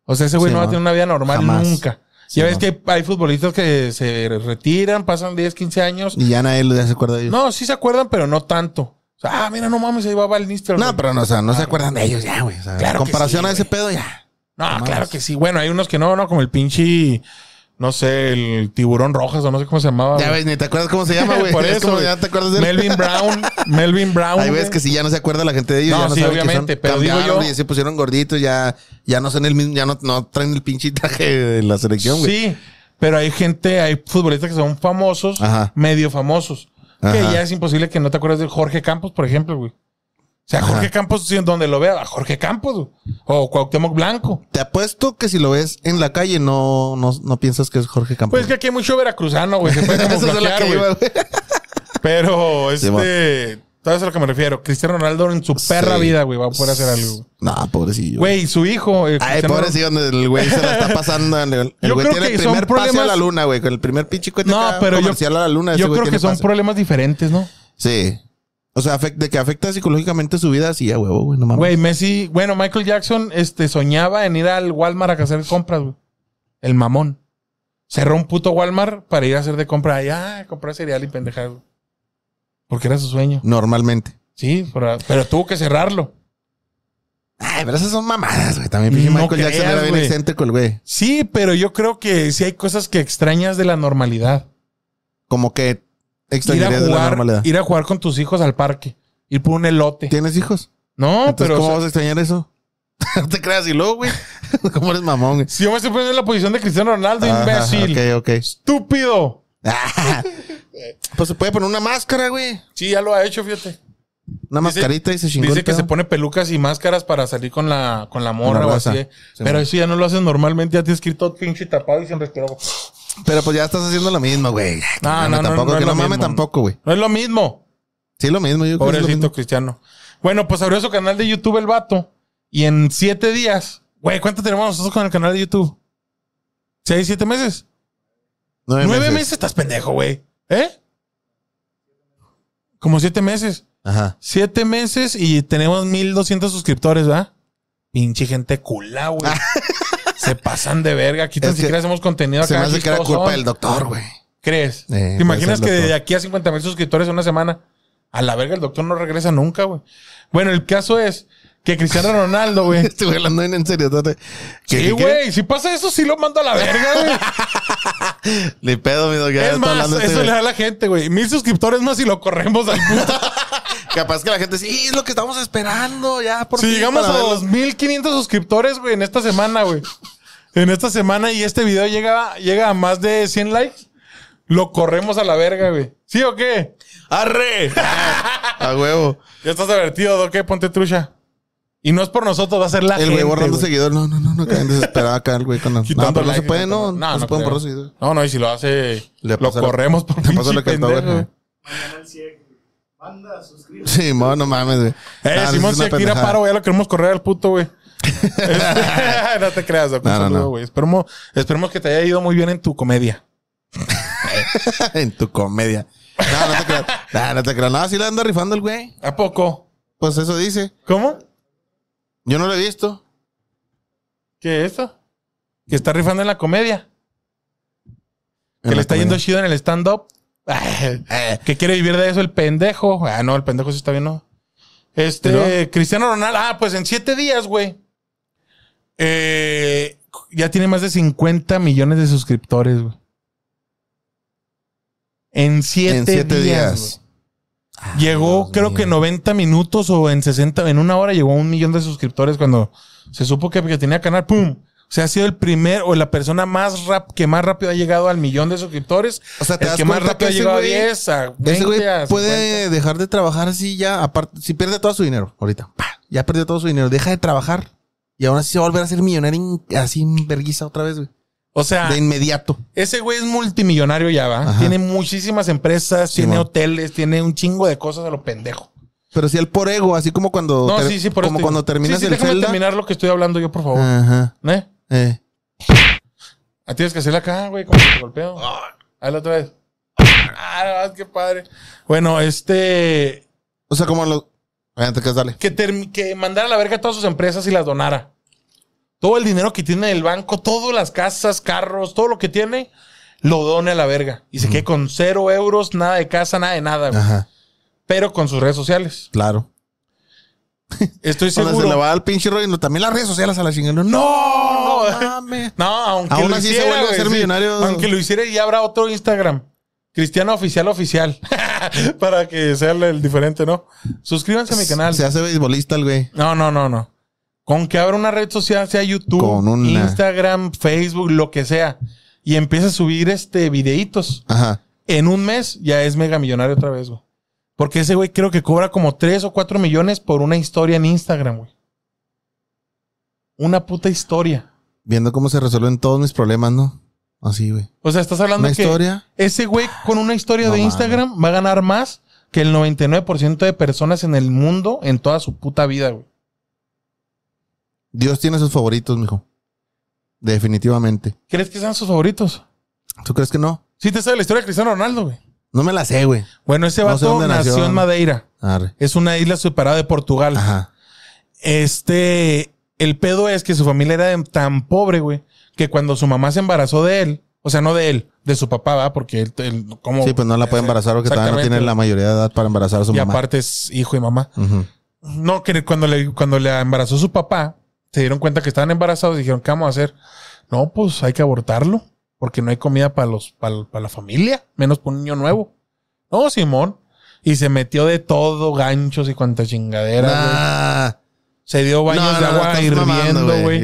S1: O sea, ese güey no va a tener una vida normal nunca. ya ves que hay futbolistas que se retiran, pasan 10, 15 años. Y ya nadie se acuerda de ellos. No, sí se acuerdan, pero no tanto. O sea, ah, mira, no mames, ahí va Balnister. No, pero no, o sea, no se ah, acuerdan de ellos ya, güey. O sea, claro en comparación a ese pedo, ya. No, claro que sí. Bueno, hay unos que no, ¿no? Como el pinche. No sé, el tiburón rojas o no sé cómo se llamaba. Ya ves, ni te acuerdas cómo se llama, güey. Por eso. Ya te acuerdas de Melvin Brown. Melvin Brown. hay ves que si ya no se acuerda la gente de ellos. No, ya no sí, obviamente. Pero digo se pusieron gorditos, ya, ya no son el mismo, ya no, no traen el pinche traje de la selección, güey. Sí, pero hay gente, hay futbolistas que son famosos, medio famosos. Que ya es imposible que no te acuerdes de Jorge Campos, por ejemplo, güey. O sea, Jorge Ajá. Campos, donde lo vea, a Jorge Campos o Cuauhtémoc Blanco. Te apuesto que si lo ves en la calle, no, no, no piensas que es Jorge Campos. Pues es que aquí hay mucho veracruzano, güey. Se puede como bloquear, güey. Pero, este... todo eso a lo que me refiero? Cristiano Ronaldo en su perra vida, güey, va a poder hacer algo. Nah, pobrecillo. Güey, su hijo. Eh, Ay, pobrecillo, el güey se la está pasando. El, güey tiene que el primer problemas... pase a la luna, güey, con el primer pinche No, comercial A la luna, yo creo que son problemas diferentes, ¿no? Sí. O sea, de que afecta psicológicamente su vida, sí, a huevo, güey, no mames. Güey, Messi, bueno, Michael Jackson este, soñaba en ir al Walmart a hacer compras, güey. El mamón. Cerró un puto Walmart para ir a hacer de compra allá, ah, comprar cereal y pendejado. Porque era su sueño. Normalmente. Sí, pero, tuvo que cerrarlo. Ay, pero esas son mamadas, güey. También Michael Jackson era bien güey. Sí, pero yo creo que sí hay cosas que extrañas de la normalidad. Como que ir a, jugar, ir a jugar con tus hijos al parque, ir por un elote. ¿Tienes hijos? No, pero. ¿Cómo vas a extrañar eso? no te creas, y luego, güey. ¿Cómo eres mamón? Güey? Si yo me estoy poniendo en la posición de Cristiano Ronaldo, imbécil. Ok, ok. Estúpido. pues se puede poner una máscara, güey. Sí, ya lo ha hecho, fíjate. Una mascarita y se chingó. Dice que se pone pelucas y máscaras para salir con la, con la morra o así. ¿eh? Pero eso ya no lo hacen normalmente. Ya ir todo pinche tapado y sin respirar. Pero pues ya estás haciendo lo mismo, güey. No, no, no, tampoco, no que no mames tampoco, güey. No es lo mismo. Sí, lo mismo. Yo Pobrecito cristiano. Bueno, pues abrió su canal de YouTube el vato. Y en siete días, güey, ¿cuánto tenemos nosotros con el canal de YouTube? ¿Seis, siete meses? Nueve, meses. estás pendejo, güey. ¿Eh? Como siete meses. Ajá. Siete meses y tenemos mil doscientos suscriptores, ¿va? Pinche gente culá, güey. se pasan de verga. Aquí si crees hemos hacemos contenido acá. Se me hace que era culpa del doctor, güey. ¿Crees? ¿Te imaginas que de aquí a 50 mil suscriptores en una semana? A la verga, el doctor no regresa nunca, güey. Bueno, el caso es que Cristiano Ronaldo, güey. estoy hablando en serio, Sí, güey. Si pasa eso, sí lo mando a la verga, güey. Ni pedo, mi doctor. Es más, eso le da a la gente, güey. Mil suscriptores más y lo corremos al puto. Capaz que la gente sí, es lo que estamos esperando ya. Por si llegamos a los 1500 suscriptores, güey, en esta semana, güey. En esta semana y este video llega, llega a más de 100 likes, lo corremos a la verga, güey. ¿Sí o qué? ¡Arre! a huevo. Ya estás advertido, ¿o qué? Ponte trucha. Y no es por nosotros, va a ser la el gente. El güey borrando seguidor. No, no, no, no no desesperado acá el güey con No, no se puede, no. No, no, se pueden borrar seguidores. No, no, y si lo hace, lo corremos por no pasa que está, güey. Mañana al 100. Anda, suscríbete. Sí, no mames, güey. Eh, Simón, si aquí tira paro, ya lo queremos correr al puto, güey. no te creas, güey. Esperemos, esperemos que te haya ido muy bien en tu comedia. en tu comedia. No, no te creas. No, no te creas. No, sí le anda rifando el güey. ¿A poco? Pues eso dice. ¿Cómo? Yo no lo he visto. ¿Qué es eso? Que está rifando en la comedia. que le está yendo chido en el stand-up. ¿Qué quiere vivir de eso el pendejo. Ah, no, el pendejo sí está bien, ¿no? Este, Cristiano Ronaldo, ah, pues en siete días, güey. Eh, ya tiene más de 50 millones de suscriptores, güey. En siete, días. Ah, llegó, creo que que 90 minutos o en 60, en una hora llegó a un millón de suscriptores cuando se supo que, que tenía canal, ¡pum! O sea, ha sido el primer o la persona más rap que más rápido ha llegado al millón de suscriptores. O sea, te das que más rápido ha llegado a 10, ese güey puede dejar de trabajar así ya, aparte, si pierde todo su dinero ahorita. Ya perdió todo su dinero, deja de trabajar y aún así se va a volver a ser millonario así en verguiza otra vez, güey. O sea, de inmediato. Ese güey es multimillonario ya, va. Tiene muchísimas empresas, tiene hoteles, tiene un chingo de cosas a lo pendejo. Pero si él por ego, así como cuando. No, sí, sí, por Como cuando terminas el terminar lo que estoy hablando yo, por favor. Ajá. ¿Eh? Eh. Ah, tienes que hacerla acá, güey, como te golpeo. Ah. la otra vez. Ah, qué padre. Bueno, este. O sea, como lo. Antes que dale. Que, que mandara a la verga todas sus empresas y las donara. Todo el dinero que tiene el banco, todas las casas, carros, todo lo que tiene, lo done a la verga. Y se quede con cero euros, nada de casa, nada de nada. Güey. Ajá. Pero con sus redes sociales. Claro. Estoy seguro. Cuando se la va al pinche rollo, también las redes sociales a la chingada. ¡No! No, aunque lo hiciera, se Aunque lo hiciera, ya habrá otro Instagram. Cristiano Oficial Oficial. Para que sea el diferente, ¿no? Suscríbanse a mi canal. Se hace beisbolista el güey. No, no, no, no. Con que abra una red social, sea YouTube, Instagram, Facebook, lo que sea. Y empiece a subir este videitos. En un mes ya es mega millonario otra vez, güey. Porque ese güey creo que cobra como 3 o 4 millones por una historia en Instagram, güey. Una puta historia viendo cómo se resuelven todos mis problemas, ¿no? Así, güey. O sea, estás hablando de que historia? ese güey con una historia de Instagram va a ganar más que el 99% de personas en el mundo en toda su puta vida, güey. Dios tiene sus favoritos, mijo. Definitivamente. ¿Crees que sean sus favoritos? ¿Tú crees que no? Sí te sabe la historia de Cristiano Ronaldo, güey. No me la sé, güey. Bueno, ese vato nació, en Madeira. Es una isla superada de Portugal. Ajá. Este, el pedo es que su familia era tan pobre, güey, que cuando su mamá se embarazó de él, o sea, no de él, de su papá, Porque él, él como... Sí, pues no la puede embarazar porque todavía no tiene la mayoría de edad para embarazar a su mamá. Y aparte es hijo y mamá. No, que cuando le, cuando le embarazó su papá, se dieron cuenta que estaban embarazados y dijeron, ¿qué vamos a hacer? No, pues hay que abortarlo porque no hay comida para los, para, la familia, menos para un niño nuevo. No, Simón. Y se metió de todo, ganchos y cuanta chingaderas. Nah. Se dio baños de agua hirviendo, güey.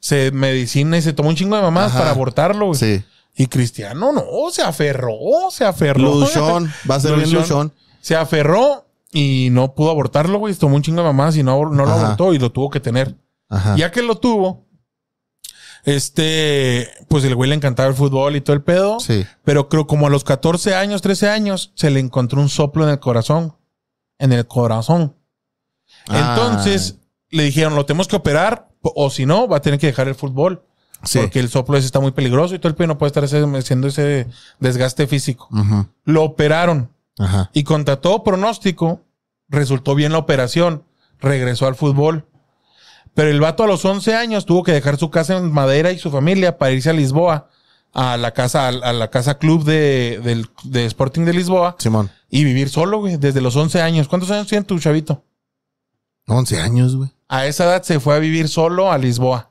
S1: Se medicina y se tomó un chingo de mamás para abortarlo, güey. Sí. Y Cristiano no, se aferró, se aferró. Luchón, va a ser bien Luchón. Se aferró y no pudo abortarlo, güey. Tomó un chingo de mamás y no, no lo abortó y lo tuvo que tener. Ya que lo tuvo, este, pues el güey le encantaba el fútbol y todo el pedo. Sí. Pero creo como a los 14 años, 13 años, se le encontró un soplo en el corazón. En el corazón.
S2: Ah. Entonces,
S1: le dijeron, lo tenemos que operar o si no, va a tener que dejar el fútbol. Porque el soplo ese está muy peligroso y todo el pie no puede estar haciendo ese desgaste físico. Lo operaron. Y contra todo pronóstico, resultó bien la operación. Regresó al fútbol. Pero el vato a los 11 años tuvo que dejar su casa en Madera y su familia para irse a Lisboa, a la casa, a la casa club de, Sporting de Lisboa. Simón. Y vivir solo, güey, desde los 11 años. ¿Cuántos años tiene tu chavito? 11 años, güey a esa edad se fue a vivir solo a Lisboa.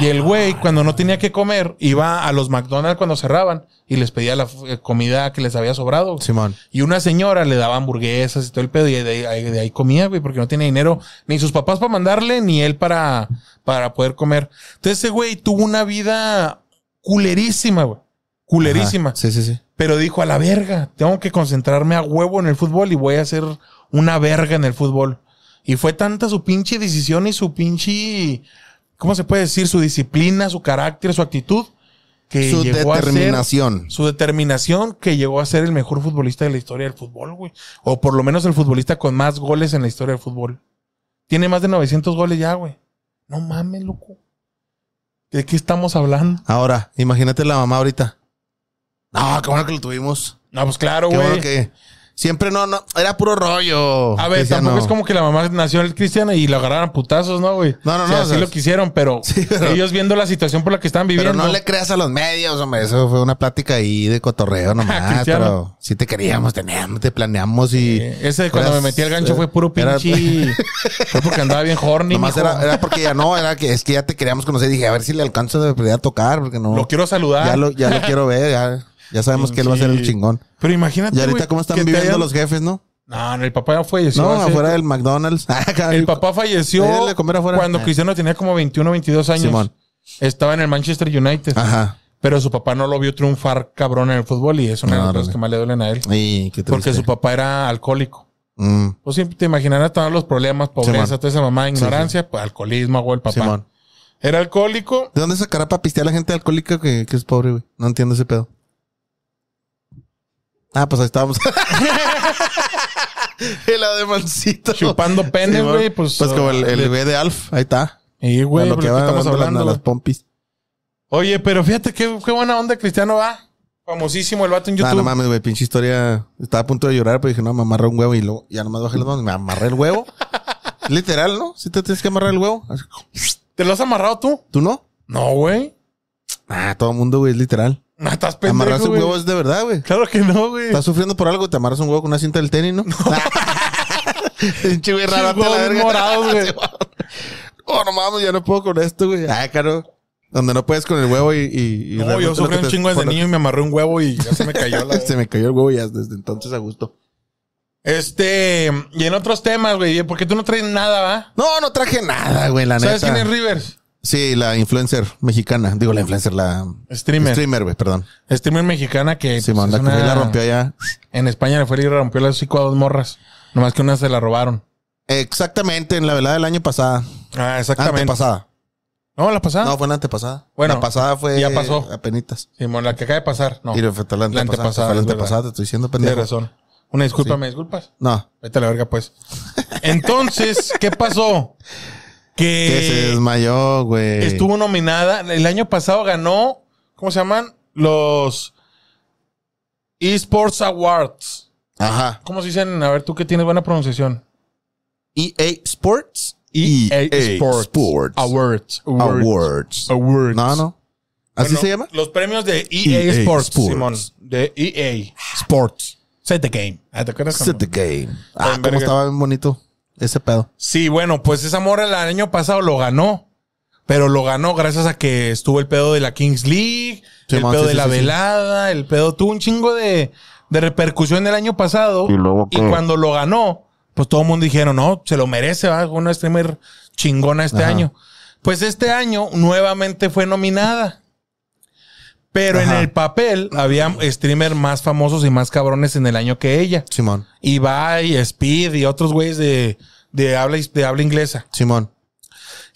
S1: Y el güey, ah. cuando no tenía que comer, iba a los McDonald's cuando cerraban y les pedía la eh, comida que les había sobrado. Simón. Y una señora le daba hamburguesas y todo el pedo y de ahí, comía, güey, porque no tiene dinero ni sus papás para mandarle ni él para, para poder comer. Entonces ese güey tuvo una vida culerísima, güey. Culerísima. Sí, sí, sí. Pero dijo a la verga, tengo que concentrarme a huevo en el fútbol y voy a hacer una verga en el fútbol. Y fue tanta su pinche decisión y su pinche, ¿cómo se puede decir? Su disciplina, su carácter, su actitud. Que su llegó determinación. A ser, su determinación que llegó a ser el mejor futbolista de la historia del fútbol, güey. O por lo menos el futbolista con más goles en la historia del fútbol. Tiene más de 900 goles ya, güey. No mames, loco. ¿De qué estamos hablando? Ahora, imagínate la mamá ahorita. No, qué bueno que lo tuvimos. No, pues claro, güey. Bueno que... Siempre no, no, era puro rollo. A ver, tampoco es como que la mamá nació el cristiano y lo agarraron putazos, ¿no, güey? No, no, no. Así lo quisieron, pero, ellos viendo la situación por la que estaban viviendo. Pero no le creas a los medios, hombre. Eso fue una plática ahí de cotorreo nomás. pero sí te queríamos, teníamos, te planeamos y. ese de cuando me metí al gancho eh, fue puro pinche. fue porque andaba bien horny. Nomás era, era, porque ya no, era que es que ya te queríamos conocer. Dije, a ver si le alcanzo de a tocar, porque no. Lo quiero saludar. Ya lo, ya lo quiero ver, ya. Ya sabemos que él va a ser el chingón. Pero imagínate. Y ahorita cómo están viviendo los jefes, ¿no? No, el papá ya falleció. No, del McDonald's. el papá falleció cuando ah. Cristiano tenía como 21, 22 años. Estaba en el Manchester United. Ajá. Pero su papá no lo vio triunfar cabrón en el fútbol y es una que más le duele a él. Sí, porque su papá era alcohólico. Mm. Pues siempre te imaginarás todos los problemas, pobreza, toda esa mamá, ignorancia, Pues, alcoholismo, güey, el papá. Simón. Era alcohólico. ¿De dónde sacará para pistear a la gente alcohólica que, que es pobre, güey? No entiendo ese pedo. Ah, pues ahí estábamos. el ademancito. Chupando penes, güey. pues, pues como el, el de Alf. Ahí está. Y, güey, pues, lo que estamos hablando. Las, pompis. Oye, pero fíjate qué, buena onda Cristiano va. Famosísimo el vato en YouTube. No, no mames, güey. Pinche historia. Estaba a punto de llorar, pero dije, no, me amarré un huevo. Y luego, ya nomás bajé las manos. Me amarré el huevo. Literal, ¿no? Si te tienes que amarrar el huevo. ¿Te lo has amarrado tú? ¿Tú no? No, güey. Ah, todo el mundo, güey. Es literal. No, estás pendejo. Amarras un huevo es de verdad, güey. Claro que no, güey. Estás sufriendo por algo, te amarras un huevo con una cinta del tenis, ¿no? Pinche güey raro, la verga. morado, güey. oh, no mames, ya no puedo con esto, güey. Ah, claro. Donde no puedes con el huevo y. y, y no, yo sufrí un chingo desde niño y me amarré un huevo y ya se me cayó la. se me cayó el huevo y ya desde entonces a gusto. Este, y en otros temas, güey, porque tú no traes nada, ¿va? No, no traje nada, güey, la neta. ¿Sabes quién es Rivers? Sí, la influencer mexicana. Digo la influencer, la streamer. Streamer, güey, perdón. Streamer mexicana que. Simón, la, la rompió allá. En España le fue y rompió las cinco a dos morras. Nomás que una se la robaron. Exactamente, en la velada del año pasado. Ah, exactamente. Antepasada. No, la pasada. No, fue la antepasada. Bueno, la pasada fue. Ya pasó. Apenitas. Simón, la que acaba de pasar. No. Y la, antepasada. La antepasada, te estoy diciendo pendejo. Tienes razón. Una disculpa, ¿me disculpas? No. Vete a la verga, pues. Entonces, ¿qué pasó? Que, se desmayó, güey. Estuvo nominada. El año pasado ganó, ¿cómo se llaman? Los Esports Awards. Ajá. ¿Cómo se dicen? A ver, tú que tienes buena pronunciación. EA Sports. EA, EA Sports. Awards. Awards. Awards. No, no.
S2: ¿Así se llama? Los
S1: premios de EA, e Sports, Simón. De EA Sports. Set the game. Ah, ¿Te acuerdas? Set the game. Ah, cómo estaba bien bonito ese pedo. Sí, bueno, pues esa morra el año pasado lo ganó. Pero lo ganó gracias a que estuvo el pedo de la Kings League, el pedo de la velada, el pedo. Tuvo un chingo de, de repercusión el año pasado. Y, luego, cuando lo ganó, pues todo el mundo dijeron, no, se lo merece, va, una streamer chingona este año. Pues este año nuevamente fue nominada pero en el papel había streamers más famosos y más cabrones en el año que ella. Simón. Ibai, Speed y otros güeyes de, habla, de habla inglesa. Simón.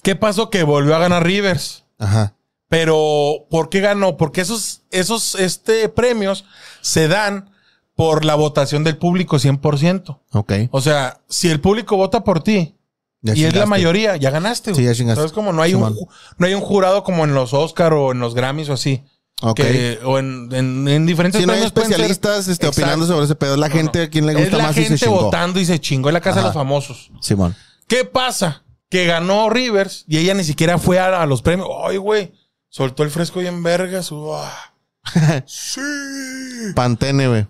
S1: ¿Qué pasó? Que volvió a ganar Rivers. Ajá. Pero, ¿por qué ganó? Porque esos, esos este, premios se dan por la votación del público 100%. Ok. O sea, si el público vota por ti y es la mayoría, ya ganaste. Sí, ya Entonces, como no hay, un, no hay un jurado como en los Oscar o en los Grammys o así. Que, o en, en, diferentes si no hay especialistas este, opinando sobre ese pedo. La gente a quien le gusta más y se gente votando y se chingó en la casa de los famosos. Simón. ¿Qué pasa? Que ganó Rivers y ella ni siquiera fue a, los premios. Ay, güey. Soltó el fresco y en vergas. Ah. sí. Pantene, güey.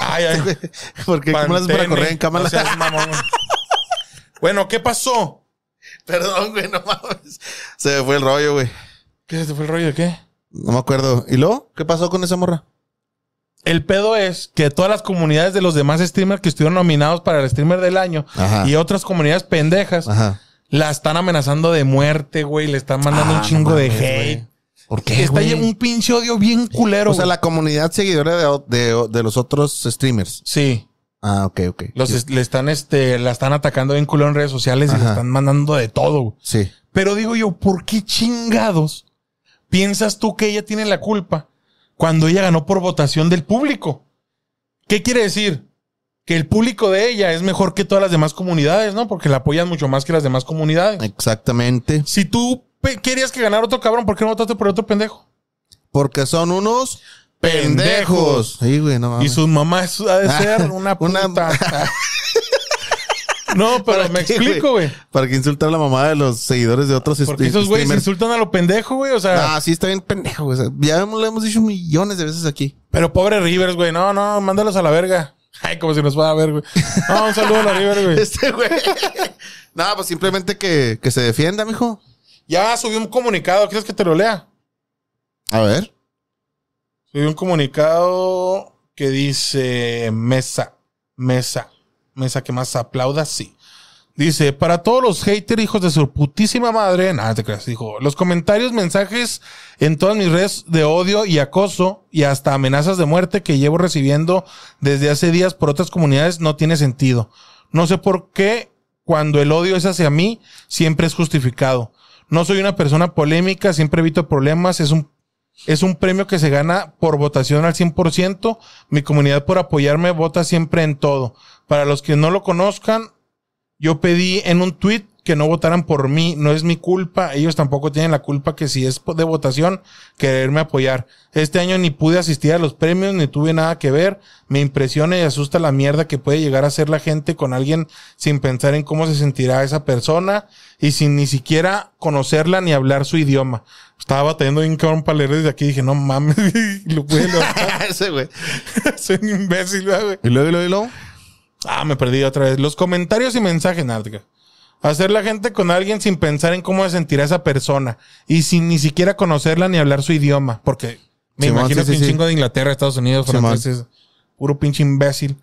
S1: Ay, ay. Porque Pantene. correr en bueno, ¿qué pasó? Perdón, güey, no mames. Se fue el rollo, güey. ¿Qué se fue el rollo de qué? No me acuerdo. ¿Y luego? ¿Qué pasó con esa morra? El pedo es que todas las comunidades de los demás streamers que estuvieron nominados para el streamer del año y otras comunidades pendejas la están amenazando de muerte, güey. Le están mandando ah, un chingo de hate. ¿Por qué, Está llevando un pinche odio bien culero. O sea, la comunidad seguidora de, los otros streamers. Sí. Ah, ok, ok. Los le están, este, la están atacando bien culero en redes sociales y le están mandando de todo. Güey. Sí. Pero digo yo, ¿por qué chingados piensas tú que ella tiene la culpa cuando ella ganó por votación del público. ¿Qué quiere decir? Que el público de ella es mejor que todas las demás comunidades, ¿no? Porque la apoyan mucho más que las demás comunidades. Exactamente. Si tú querías que ganara otro cabrón, ¿por qué no votaste por otro pendejo? Porque son unos pendejos. güey, no Y sus mamás ha de ser una puta. una... No, pero me explico, güey. Para que insultar a la mamá de los seguidores de otros Porque esos güeyes insultan a lo pendejo, güey. O sea. Ah, sí, está bien pendejo, güey. ya lo hemos dicho millones de veces aquí. Pero pobre Rivers, güey. No, no, mándalos a la verga. Ay, como si nos fuera a ver, güey. No, un saludo a la Rivers, güey. Este, güey. Nada, pues simplemente que, que se defienda, mijo. Ya subió un comunicado. ¿Quieres que te lo lea? A ver. Subió un comunicado que dice Mesa. Mesa mesa que más aplauda, sí. Dice, para todos los haters, hijos de su putísima madre, nada te creas, dijo, los comentarios, mensajes en todas mis redes de odio y acoso y hasta amenazas de muerte que llevo recibiendo desde hace días por otras comunidades no tiene sentido. No sé por qué cuando el odio es hacia mí, siempre es justificado. No soy una persona polémica, siempre evito problemas, es un es un premio que se gana por votación al 100%. Mi comunidad por apoyarme vota siempre en todo. Para los que no lo conozcan, yo pedí en un tweet que no votaran por mí, no es mi culpa, ellos tampoco tienen la culpa que si es de votación, quererme apoyar. Este año ni pude asistir a los premios, ni tuve nada que ver, me impresiona y asusta la mierda que puede llegar a ser la gente con alguien sin pensar en cómo se sentirá esa persona y sin ni siquiera conocerla ni hablar su idioma. Estaba batallando un cabrón para leer desde aquí. Dije, no mames, lo pude lograr. Ese güey. Soy un imbécil, güey. ¿Y luego, y luego, y luego? Ah, me perdí otra vez. Los comentarios y mensajes, Nártica. Hacer la gente con alguien sin pensar en cómo se sentirá esa persona y sin ni siquiera conocerla ni hablar su idioma, porque me imagino que un chingo de Inglaterra, Estados Unidos, franceses, puro pinche imbécil.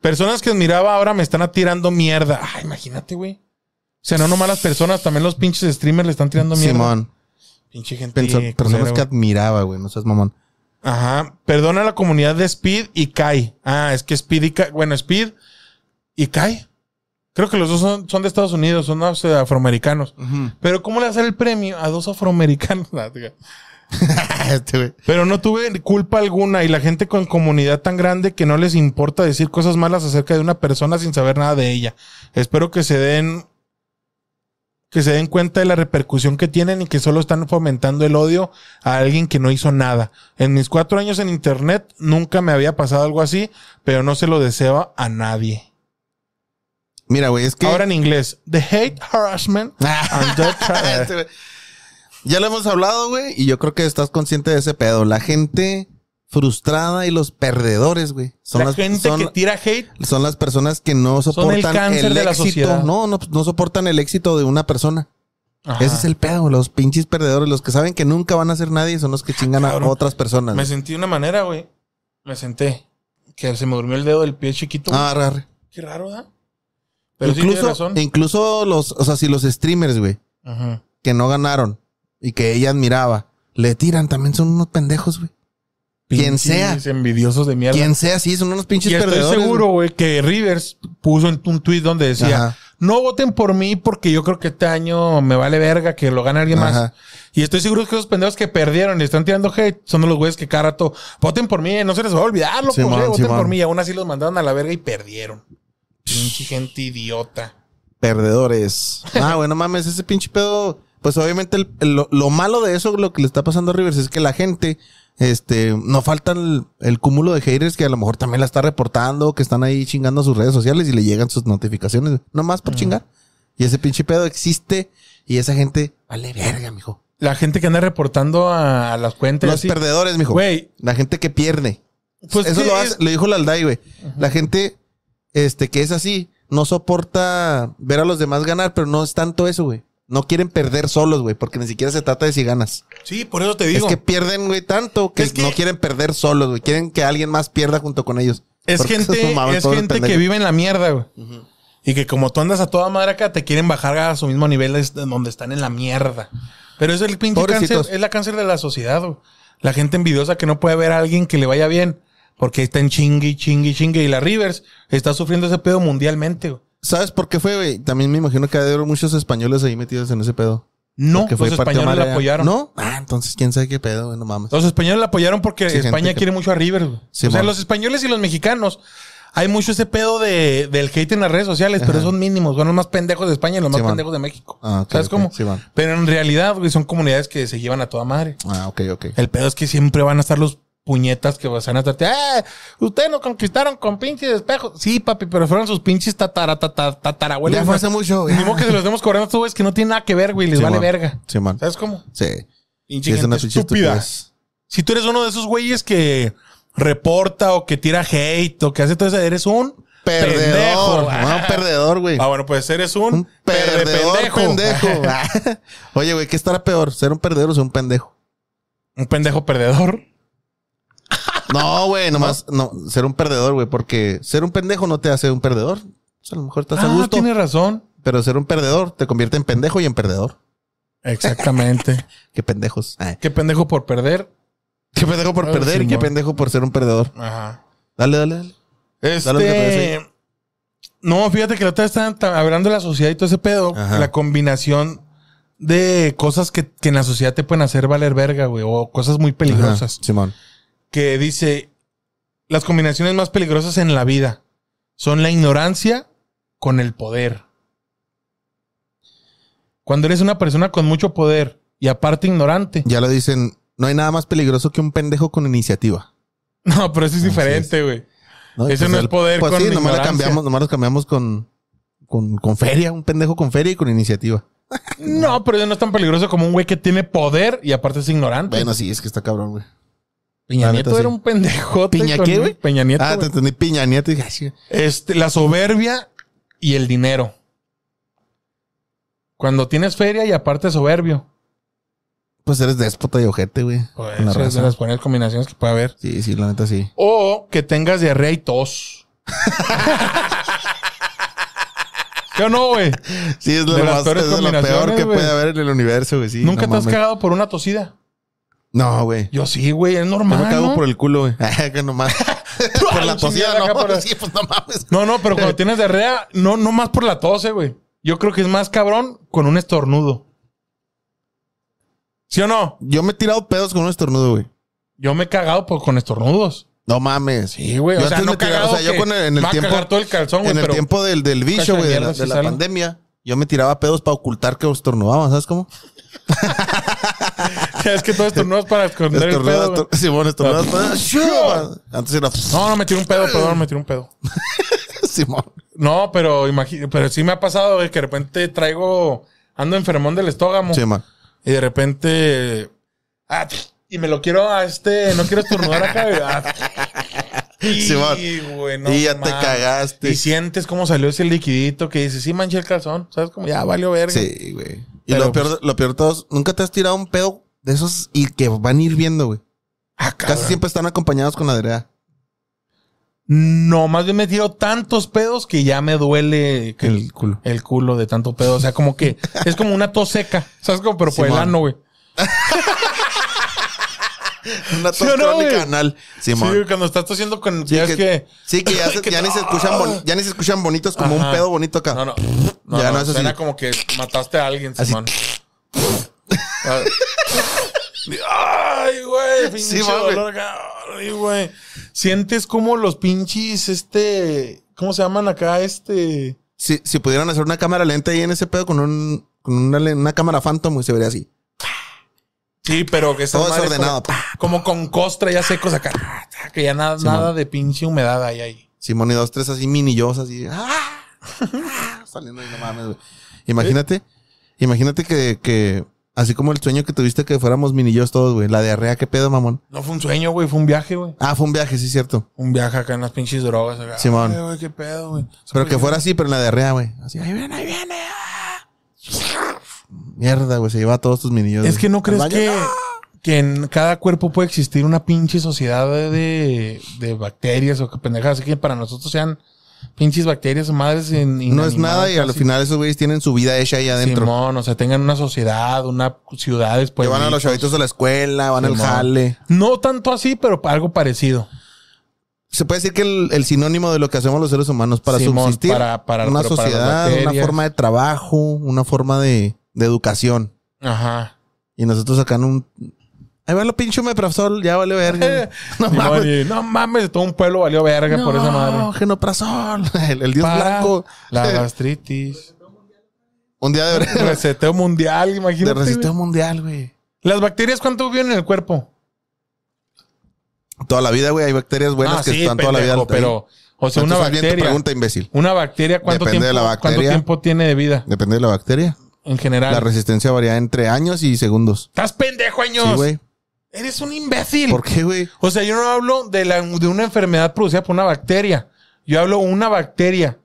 S1: Personas que admiraba ahora me están atirando mierda. Ah, imagínate, güey. O sea, no nomás las personas, también los pinches streamers le están tirando mierda. Simón. Pinche gente. personas que admiraba, güey, no seas mamón. Ajá. Perdona la comunidad de Speed y Kai. Ah, es que Speed y Kai. Bueno, Speed y Kai. Creo que los dos son, de Estados Unidos, son eh, afroamericanos. Pero ¿cómo le hace el premio a dos afroamericanos? Este pero no tuve culpa alguna y la gente con comunidad tan grande que no les importa decir cosas malas acerca de una persona sin saber nada de ella. Espero que se den que se den cuenta de la repercusión que tienen y que solo están fomentando el odio a alguien que no hizo nada. En mis cuatro años en internet nunca me había pasado algo así, pero no se lo deseo a nadie. Mira, güey, es que. Ahora en inglés. The hate harassment este, Ya lo hemos hablado, güey, y yo creo que estás consciente de ese pedo. La gente frustrada y los perdedores, güey. Son la las, gente que tira hate. Son las personas que no soportan el, éxito. No, no, no, soportan el éxito de una persona. Ese es el pedo, los pinches perdedores, los que saben que nunca van a ser nadie, son los que chingan a otras personas. Me sentí de una manera, güey. Me senté. Que se me durmió el dedo del pie chiquito. Ah, raro. Qué raro,
S2: pero incluso,
S1: incluso los, o sea, si los streamers, güey, que no ganaron y que ella admiraba, le tiran, también son unos pendejos, güey.
S2: Quien sea.
S1: envidiosos de mierda. Quien sea, sí, son unos pinches estoy seguro, güey, que Rivers puso un tweet donde decía, no voten por mí porque yo creo que este año me vale verga que lo gane alguien más. Y estoy seguro que esos pendejos que perdieron y están tirando hate son los güeyes que cada voten por mí, no se les va a olvidar, voten por mí. Y aún así los mandaron a la verga y perdieron. Pinche gente idiota. Perdedores. Ah, bueno, mames, ese pinche pedo. Pues obviamente lo, malo de eso, lo que le está pasando a Rivers, es que la gente, este, no faltan el, cúmulo de haters que a lo mejor también la está reportando, que están ahí chingando a sus redes sociales y le llegan sus notificaciones, nomás por mm. chingar. Y ese pinche pedo existe y esa gente vale verga, mijo. La gente que anda reportando a, las cuentas. Los perdedores, mijo. La gente que pierde. Pues eso lo hace, lo dijo güey. La gente este, que es así, no soporta ver a los demás ganar, pero no es tanto eso, güey. No quieren perder solos, güey, porque ni siquiera se trata de si ganas. Sí, por eso te digo. Es que pierden, güey, tanto que, no quieren perder solos, güey. Quieren que alguien más pierda junto con ellos. Es gente, gente que vive en la mierda, güey. Y que como tú andas a toda madre te quieren bajar a su mismo nivel donde están en la mierda. Pero es el pinche cáncer, es la cáncer de la sociedad, güey. La gente envidiosa que no puede ver a alguien que le vaya bien porque está en chingue, chingue, chingue. Y la Rivers está sufriendo ese pedo mundialmente, ¿Sabes por qué fue, güey? También me imagino que hay muchos españoles ahí metidos en ese pedo. No, los españoles la apoyaron. ¿No? Ah, entonces quién sabe qué pedo, no mames. Los españoles la apoyaron porque España quiere mucho a Rivers, güey. o sea, los españoles y los mexicanos hay mucho ese pedo de, del hate en las redes sociales, pero son mínimos. Son los más pendejos de España y los más pendejos de México. Ah, ¿Sabes cómo? Sí, pero en realidad, güey, son comunidades que se llevan a toda madre. Ah, ok, ok. El pedo es que siempre van a estar los puñetas que vas a estarte, ah, Ustedes nos conquistaron con pinches espejos. Sí, papi, pero fueron sus pinches tatara, tatara, tatarabuelos. Ya fue mucho. güey. mismo que se los demos cobrando tú, es que no tiene nada que ver, güey. Les vale verga. Sí, man. ¿Sabes cómo? Sí. Pinche estúpida. Si tú eres uno de esos güeyes que reporta o que tira hate o que hace todo eso, eres un perdedor. No, un perdedor, güey. Ah, bueno, pues eres un, perdedor pendejo. Oye, güey, ¿qué estará peor? ¿Ser un perdedor o ser un pendejo? Un pendejo perdedor. No, güey, nomás, no. ser un perdedor, güey, porque ser un pendejo no te hace un perdedor. a lo mejor estás a ah, gusto. tiene razón. Pero ser un perdedor te convierte en pendejo y en perdedor. Exactamente. qué pendejos. Qué pendejo por perder. Qué pendejo por perder y qué pendejo por ser un perdedor. Ajá. Dale, dale, dale. Este... no, fíjate que la otra vez hablando de la sociedad y todo ese pedo. La combinación de cosas que, en la sociedad te pueden hacer valer verga, güey. O cosas muy peligrosas. Simón que dice, las combinaciones más peligrosas en la vida son la ignorancia con el poder. Cuando eres una persona con mucho poder y aparte ignorante. Ya lo dicen, no hay nada más peligroso que un pendejo con iniciativa. No, pero eso es diferente, güey. No, es poder pues con sí, nomás cambiamos, nomás lo cambiamos con, con, con feria, un pendejo con feria y con iniciativa. no, pero eso no es tan peligroso como un güey que tiene poder y aparte es ignorante. Bueno, sí, es que está cabrón, güey. Piña Nieto era un pendejote. ¿Piña qué, güey? Peña Nieto. Ah, te entendí. Piña Nieto. Este, la soberbia y el dinero. Cuando tienes feria y aparte soberbio. Pues eres déspota y ojete, güey. Pues, las combinaciones que puede haber. Sí, sí, la neta sí. O que tengas diarrea y tos. ¿Qué no, güey? Sí, es lo, lo peor que puede haber en el universo, güey. ¿Nunca te has cagado por una tosida? No, güey. Yo sí, güey, es normal. Yo me cago por el culo, güey. que nomás. por la tosía, no, Sí, pues, no mames. No, no, pero cuando tienes diarrea, no, no más por la tos, güey. Yo creo que es más cabrón con un estornudo. ¿Sí o no? Yo me he tirado pedos con un estornudo, güey. Yo me he cagado pues, con estornudos. No mames. Sí, güey. o sea, no me yo con el, en el tiempo. Todo el calzón, en el tiempo del, del bicho, güey, de, la, de la pandemia, yo me tiraba pedos para ocultar que estornudaba, ¿sabes cómo? es que todo estornudas es para esconder el pedo. Simón, estornudas para- Antes era. No, no, me tiro un pedo, perdón, me tiro un pedo. Simón. No, pero pero sí me ha pasado güey, que de repente traigo, ando enfermón del Sí, man. y de repente, ah, y me lo quiero a este, no quiero estornudar acá. ¿verdad? Ah, Simón. y, ya te cagaste. Y sientes cómo salió ese liquidito que dices, sí manché el calzón, ¿sabes? Como ya valió verga. Sí, güey. Y lo pues peor, lo peor de todos, ¿nunca te has tirado un pedo de esos y que van a ir viendo, güey. Ah, Casi siempre están acompañados con la derecha. No, más bien me tiro tantos pedos que ya me duele el, culo. El culo de tanto pedo. O sea, como que es como una tos seca. ¿Sabes como Pero por el ano, güey. Una tos ¿Sí no, anal. Simón. Sí, cuando estás tosiendo con. Sí, que, es que, sí, que ya, ni se escuchan ya ni se escuchan bonitos como un pedo bonito acá. No, no. no no, es Suena como que mataste a alguien, Simón. Ay, güey, güey. Sientes como los pinches, este, ¿cómo se llaman acá? Este. Si, si pudieran hacer una cámara lenta ahí en ese pedo con, un, con una, cámara Phantom, se vería así. Sí, pero que está todo desordenado. Como, con costra ya secos acá. Que ya nada, nada de pinche humedad hay ahí. Simón y dos, tres así minillosas. así. Ah, ¡Ah! Saliendo ahí, no mames, Imagínate, imagínate que, que, Así como el sueño que tuviste que fuéramos minillos todos, güey. La diarrea, ¿qué pedo, mamón? No fue un sueño, güey. Fue un viaje, güey. Ah, fue un viaje, sí, cierto. Un viaje acá en las pinches drogas. Acá. Simón. güey, qué pedo,
S2: güey. Pero que fuera así,
S1: pero en la diarrea, güey. Así, ahí viene, ahí viene. Mierda, güey. Se lleva a todos tus minillos. Es que no crees que, en cada cuerpo puede existir una pinche sociedad de, de bacterias o que pendejas. Así que para nosotros sean pinches bacterias madres en, No es nada y al final esos güeyes tienen su vida hecha ahí adentro. no, o sea, tengan una sociedad, una ciudad después. Que van a los chavitos a la escuela, van al jale. No tanto así, pero algo parecido. Se puede decir que el, sinónimo de lo que hacemos los seres humanos para subsistir. Para, una sociedad, una forma de trabajo, una forma de, educación. Ajá. Y nosotros acá un Ahí va lo pinche prazol, ya valió verga. no, mames. no mames, todo un pueblo valió verga por esa madre. No, genoprazol. El, dios blanco. La gastritis. Un día de reseteo mundial, imagínate. De reseteo mundial, güey. ¿Las bacterias cuánto viven en el cuerpo? Toda la vida, güey. Hay bacterias buenas ah, que están toda la vida. Pero, o sea, una bacteria. pregunta, imbécil. Una bacteria, ¿cuánto, tiempo, ¿cuánto tiempo tiene de vida? Depende de la bacteria. En general. La resistencia varía entre años y segundos. ¡Estás pendejo, años! Sí, güey. Eres un imbécil. ¿Por qué, güey? O sea, yo no hablo de, la, de una enfermedad producida por una bacteria. Yo hablo una bacteria.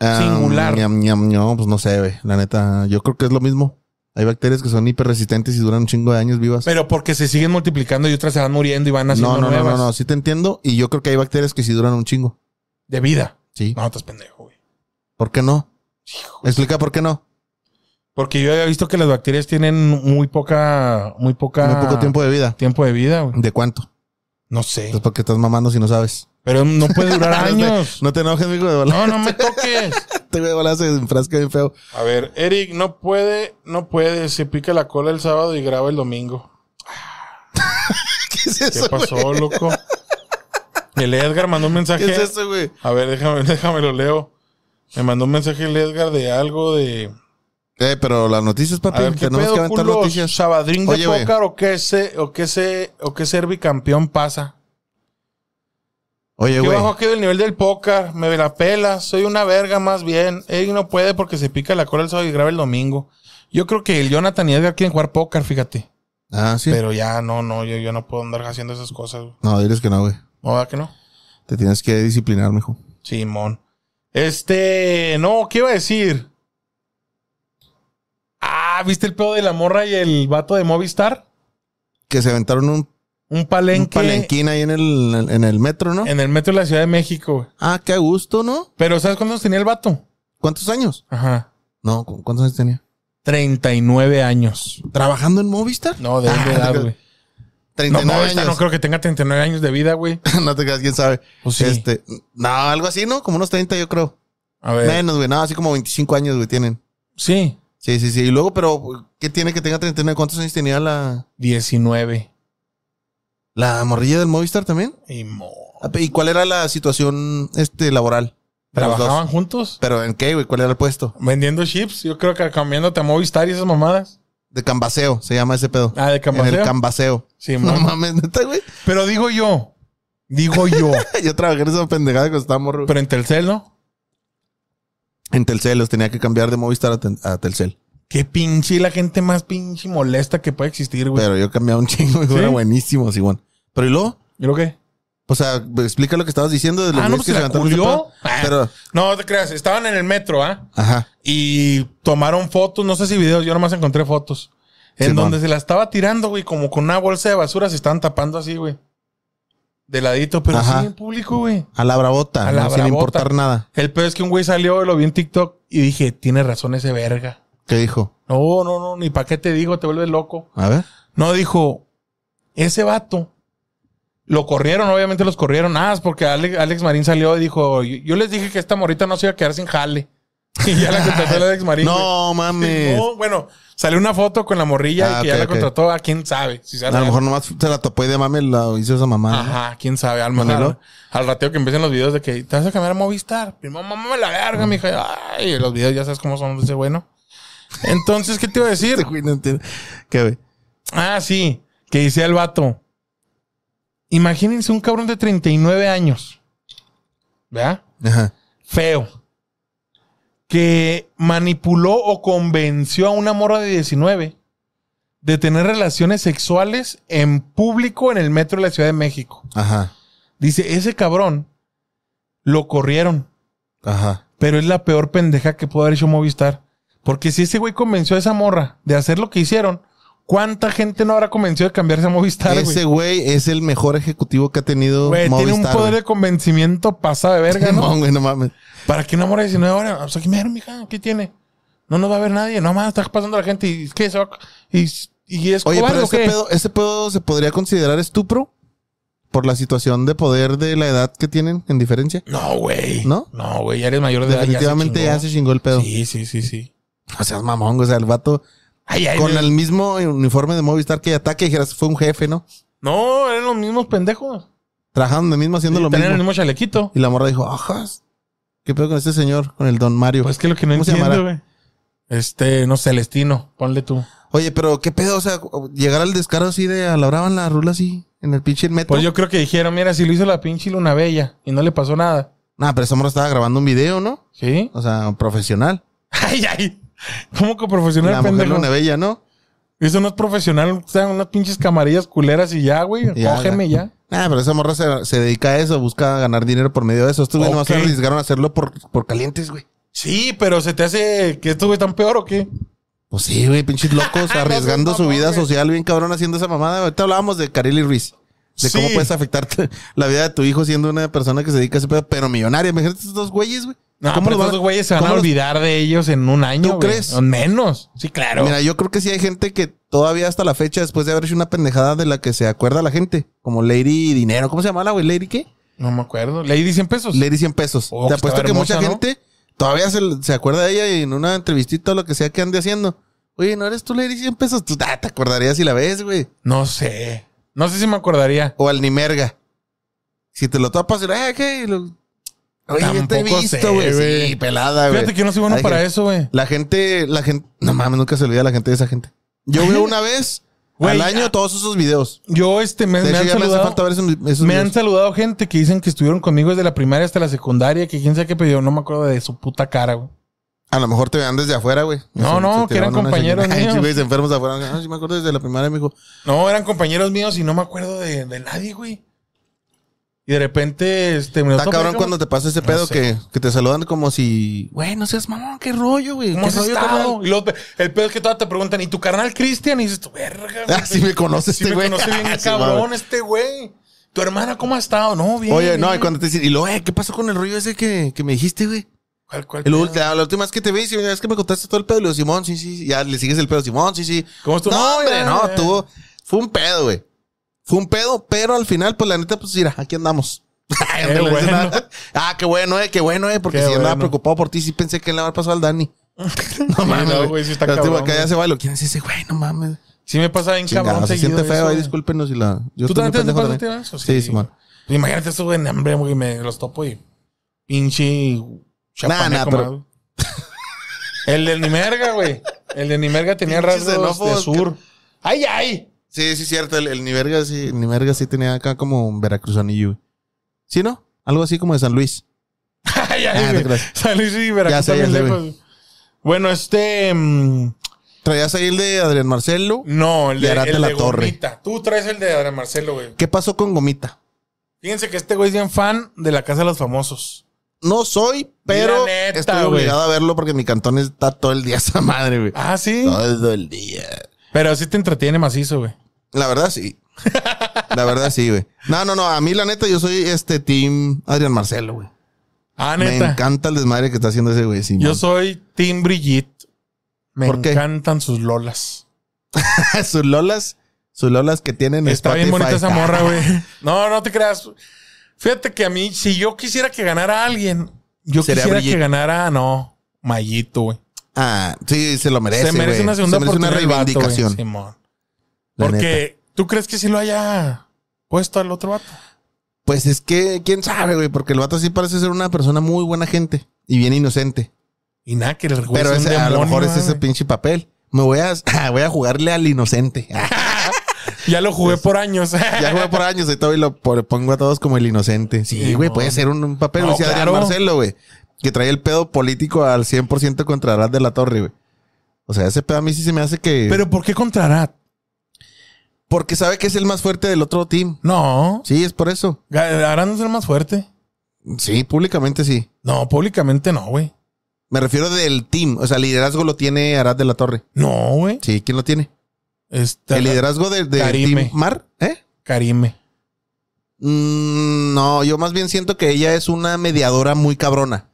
S1: Ah, singular. No, pues no sé, güey. La neta, yo creo que es lo mismo. Hay bacterias que son hiperresistentes y duran un chingo de años vivas. Pero porque se siguen multiplicando y otras se van muriendo y van haciendo no, no, No, no, no, sí te entiendo. Y yo creo que hay bacterias que sí duran un chingo. De vida. Sí. No, estás pendejo, güey. ¿Por qué no? Explica por qué no. Porque yo había visto que las bacterias tienen muy poca, muy poca. Muy poco tiempo de vida. Tiempo de vida, güey. ¿De cuánto? No sé. Es ¿por qué estás mamando si no sabes? Pero no puede durar años. no te enojes, amigo. de No, no me toques. te voy a volar ese frasco bien feo. A ver, Eric, no puede, no puede. Se pica la cola el sábado y graba el domingo. ¿Qué es eso? ¿Qué pasó, loco? El Edgar mandó un mensaje. ¿Qué es eso, güey? A ver, déjame, déjame lo leo. Me mandó un mensaje el Edgar de algo de. Eh, pero las noticias, papi, ver, tenemos pedo, que aventar noticias. ¿Sabadrín de o qué se, o qué se, o qué ser bicampeón pasa? Oye, güey. Yo bajo aquí del nivel del póker, me ve la pela, soy una verga más bien. Él no puede porque se pica la cola el sábado y graba el domingo. Yo creo que el Jonathan y Edgar quieren jugar póker, fíjate. Ah, sí. Pero ya, no, no, yo, yo no puedo andar haciendo esas cosas. No, diles que no, güey. No, ¿verdad que no? Te tienes que disciplinar, mijo. Simón. Este, no, ¿qué iba a decir? Ah, ¿viste el pedo de la morra y el vato de Movistar? Que se aventaron un un palenque. Un palenquín ahí en el, en el metro, ¿no? En el metro de la Ciudad de México, güey. Ah, qué gusto, ¿no? Pero ¿sabes cuántos tenía el vato? ¿Cuántos años? Ajá. No, ¿cuántos años tenía? 39 años. ¿Trabajando en Movistar? No, de, ah, edad, güey. 39 no, años. no creo que tenga 39 años de vida, güey. no te quedas, quién sabe. Pues este, no, algo así, ¿no? Como unos 30, yo creo. A ver. Menos, güey. No, así como 25 años, güey, tienen. Sí. Sí, sí, sí. Y luego, pero, ¿qué tiene que tenga 39? ¿Cuántos años tenía la...? 19. ¿La morrilla del Movistar también? Y, ah, ¿Y cuál era la situación este, laboral? ¿Trabajaban juntos? ¿Pero en qué, güey? ¿Cuál era el puesto? Vendiendo chips. Yo creo que cambiándote a Movistar y esas mamadas. De cambaseo, se llama ese pedo. Ah, de cambaseo. En el cambaseo. Sí, mamá. No mames, neta, güey. Pero digo yo. Digo yo. yo trabajé en esa pendejada cuando estaba morro. Pero en Telcel, ¿no? en Telcel, los tenía que cambiar de Movistar a, Telcel. Qué pinche la gente más pinche molesta que puede existir, güey. Pero yo cambiaba un chingo, güey. Era buenísimo, así, Pero ¿y luego? ¿Y luego qué? O sea, explica lo que estabas diciendo de los ah, pues, que se levantaron. culió. Ah. No, te creas, estaban en el metro, ¿ah? Ajá. Y tomaron fotos, no sé si videos, yo nomás encontré fotos. En donde se la estaba tirando, güey, como con una bolsa de basura, se estaban tapando así, güey de ladito, pero sí en público, güey. A la bravota, sin importar nada. El peor es que un güey salió, lo vi en TikTok y dije, tiene razón ese verga. ¿Qué dijo? No, no, no, ni para qué te digo, te vuelves loco. A ver. No, dijo, ese vato. Lo corrieron, obviamente los corrieron. Ah, porque Alex, Marín salió y dijo, yo, yo, les dije que esta morita no se iba a quedar sin jale. Y ya la contrató la ex marido No, mames. bueno, salió una foto con la morrilla ah, y que ya la contrató a quién sabe. a lo mejor nomás se la topó y de mami la hizo esa mamá. Ajá, quién sabe. Al, al, al rateo que empiecen los videos de que te vas a cambiar a Movistar. Mamá mamá, la verga, mm. mija. Ay, los videos ya sabes cómo son. Dice, bueno. Entonces, ¿qué te iba a decir? Este ¿Qué ve? Ah, sí. Que dice el vato. Imagínense un cabrón de 39 años. ¿vea? Ajá. Feo que manipuló o convenció a una morra de 19 de tener relaciones sexuales en público en el metro de la Ciudad de México. Ajá. Dice, ese cabrón lo corrieron. Ajá. Pero es la peor pendeja que pudo haber hecho Movistar. Porque si ese güey convenció a esa morra de hacer lo que hicieron, ¿Cuánta gente no habrá convencido de cambiarse a Movistar? Ese güey es el mejor ejecutivo que ha tenido Tiene un poder de convencimiento pasa de verga, ¿no? No, güey, no mames. ¿Para qué enamora 19 horas? sea, mija, ¿qué tiene? No nos va a ver nadie, No mames, está pasando la gente y ¿qué? Se va, y, es Oye, pero ese pedo, se podría considerar estupro por la situación de poder de la edad que tienen en diferencia. No, güey. ¿No? No, güey, ya eres mayor de edad. Definitivamente ya se, ya chingó el pedo. Sí, sí, sí, sí. O sea, es mamón, o sea, el vato con el mismo uniforme de Movistar que ataque, dijeras, fue un jefe, ¿no? No, eran los mismos pendejos. Trabajando de mismo, haciendo lo mismo. Tenían el mismo chalequito. Y la morra dijo, ajas, ¿qué pedo con este señor? Con el don Mario. Pues que lo que no entiendo, güey. Este, no, Celestino, ponle tú. Oye, pero qué pedo, o sea, llegar al descaro así de alabraban la rula así en el pinche metro. Pues yo creo que dijeron, mira, si lo hizo la pinche una Bella y no le pasó nada. nada. pero esa morra estaba grabando un video, ¿no? Sí. O sea, profesional. Ay, ay. ¿Cómo que profesional, pendejo? una bella, ¿no? Eso no es profesional, o sea, unas pinches camarillas culeras y ya, güey. Cógeme ya. Ah, pero esa morra se, dedica a eso, busca ganar dinero por medio de eso. Estos güey okay. se arriesgaron a hacerlo por, por calientes, güey. Sí, pero ¿se te hace que estuve tan peor o qué? Pues sí, güey, pinches locos arriesgando su vida social bien cabrón haciendo esa mamada. Ahorita hablábamos de y Ruiz. De cómo puedes afectarte la vida de tu hijo siendo una persona que se dedica a ese pedo, pero millonaria. Imagínate estos dos güeyes, güey. No, ¿Cómo los güeyes se van a olvidar de ellos en un año? ¿Tú crees? menos. Sí, claro. Mira, yo creo que sí hay gente que todavía hasta la fecha, después de haber hecho una pendejada de la que se acuerda la gente, como Lady Dinero. ¿Cómo se llama la güey? ¿Lady qué? No me acuerdo. ¿Lady 100 pesos? Lady 100 pesos. Te oh, apuesto pues, que mucha gente todavía se, acuerda de ella en una entrevistita o lo que sea que ande haciendo. Oye, ¿no eres tú Lady 100 pesos? Tú ah, te acordarías si la ves, güey. No sé. No sé si me acordaría. O al Nimerga. Si te lo topas, ah, y, ¿qué?
S2: Oye, te he visto, güey. Sí, pelada, güey. Fíjate que no soy bueno para eso, güey.
S1: La gente, la gente, no mames, nunca se olvida la gente de esa gente. Yo veo una vez al año todos esos videos. Yo, este, me, me han saludado. me han saludado gente que dicen que estuvieron conmigo desde la primaria hasta la secundaria, que quién sabe qué pidió, no me acuerdo de su puta cara, güey. A lo mejor te vean desde afuera, güey. No, no, que eran compañeros míos. Sí, güey, enfermos afuera. No, ah, sí me acuerdo desde la primaria, mijo. No, eran compañeros míos y no me acuerdo de nadie, güey. Y de repente, este, me Está cabrón cuando te pasa ese pedo que, que, te saludan como si, güey, no seas mamón, qué rollo, güey. ¿Cómo has estado? Y el pedo es que todas te preguntan, ¿y tu carnal Cristian? Y dices, tu verga. Ah, me conoces, este güey. Sí me conoce este bien ah, cabrón, este güey. ¿Tu hermana cómo ha estado? No, bien. Oye, no, y cuando te dicen, y lo, eh, ¿qué pasó con el rollo ese que, que me dijiste, güey? ¿Cuál, cuál el último, la última vez que te vi, es que me contaste todo el pedo, y le digo, Simón, sí, sí. Ya le sigues el pedo, Simón, sí, sí. ¿Cómo estuvo? No, hombre, no, tuvo. Fue un pedo, güey. Fue un pedo, pero al final, pues la neta, pues mira, aquí andamos. Ah, qué bueno, eh, qué bueno, eh, porque si andaba preocupado por ti, sí pensé que le había pasado al Dani. no mames, güey, sí está este cabrón. Acá ya se va, lo quién es ese güey, no mames. Sí me pasa bien cabrón. Se siente feo, discúlpenos si la. ¿Tú también te has de eso? Sí, sí, man. Imagínate estuve en hambre, güey, me los topo y pinche Nada, nah, pero... El de Nimerga, güey. El de Nimerga tenía rasgos de sur. ay! Sí, sí, cierto. El, el Niverga, sí, Niverga sí tenía acá como un veracruzanillo, ¿Sí, no? Algo así como de San Luis. Ay, ay, ah, San Luis y Veracruz Ya Bueno, este... Mm, ¿Traías ahí el de Adrián Marcelo? No, el de, La Gomita. Tú traes el de Adrián Marcelo, güey. ¿Qué pasó con Gomita? Fíjense que este güey es bien fan de la Casa de los Famosos. No soy, pero estoy obligado a verlo porque mi cantón está todo el día esa madre, güey. Ah, sí. Todo el día. Pero sí te entretiene macizo, güey. La verdad, sí. La verdad, sí, güey. No, no, no. A mí, la neta, yo soy este team Adrián Marcelo, güey. Ah, neta. Me encanta el desmadre que está haciendo ese güey. Yo soy team Brigitte. Me ¿Por encantan sus lolas. sus lolas, sus lolas que tienen Está bien bonita esa morra, güey. No, no te creas. Fíjate que a mí, si yo quisiera que ganara a alguien, yo quisiera que ganara, no, Mayito, güey. Ah, sí, se lo merece. Se merece una segunda se merece Una reivindicación.
S2: Porque
S1: tú crees que si lo haya puesto al otro vato. Pues es que, quién sabe, güey, porque el vato sí parece ser una persona muy buena gente y bien inocente. Y nada, que el juez Pero a lo mejor es ese pinche papel. Me voy a, ah, voy a jugarle al inocente. Ah. ya lo jugué por años. ya jugué por años y todo y lo pongo a todos como el inocente. Sí, güey, puede ser un, papel. No, o Marcelo, güey que trae el pedo político al 100% contra Arad de la Torre, güey. O sea, ese pedo a mí sí se me hace que. Pero ¿por qué contra Arad? Porque sabe que es el más fuerte del otro team. No. Sí, es por eso. Arad no es el más fuerte. Sí, públicamente sí. No, públicamente no, güey. Me refiero del team. O sea, liderazgo lo tiene Arad de la Torre. No, güey. Sí, ¿quién lo tiene? Este. el liderazgo del de Team Mar, ¿eh? Karime. Mm, no, yo más bien siento que ella es una mediadora muy cabrona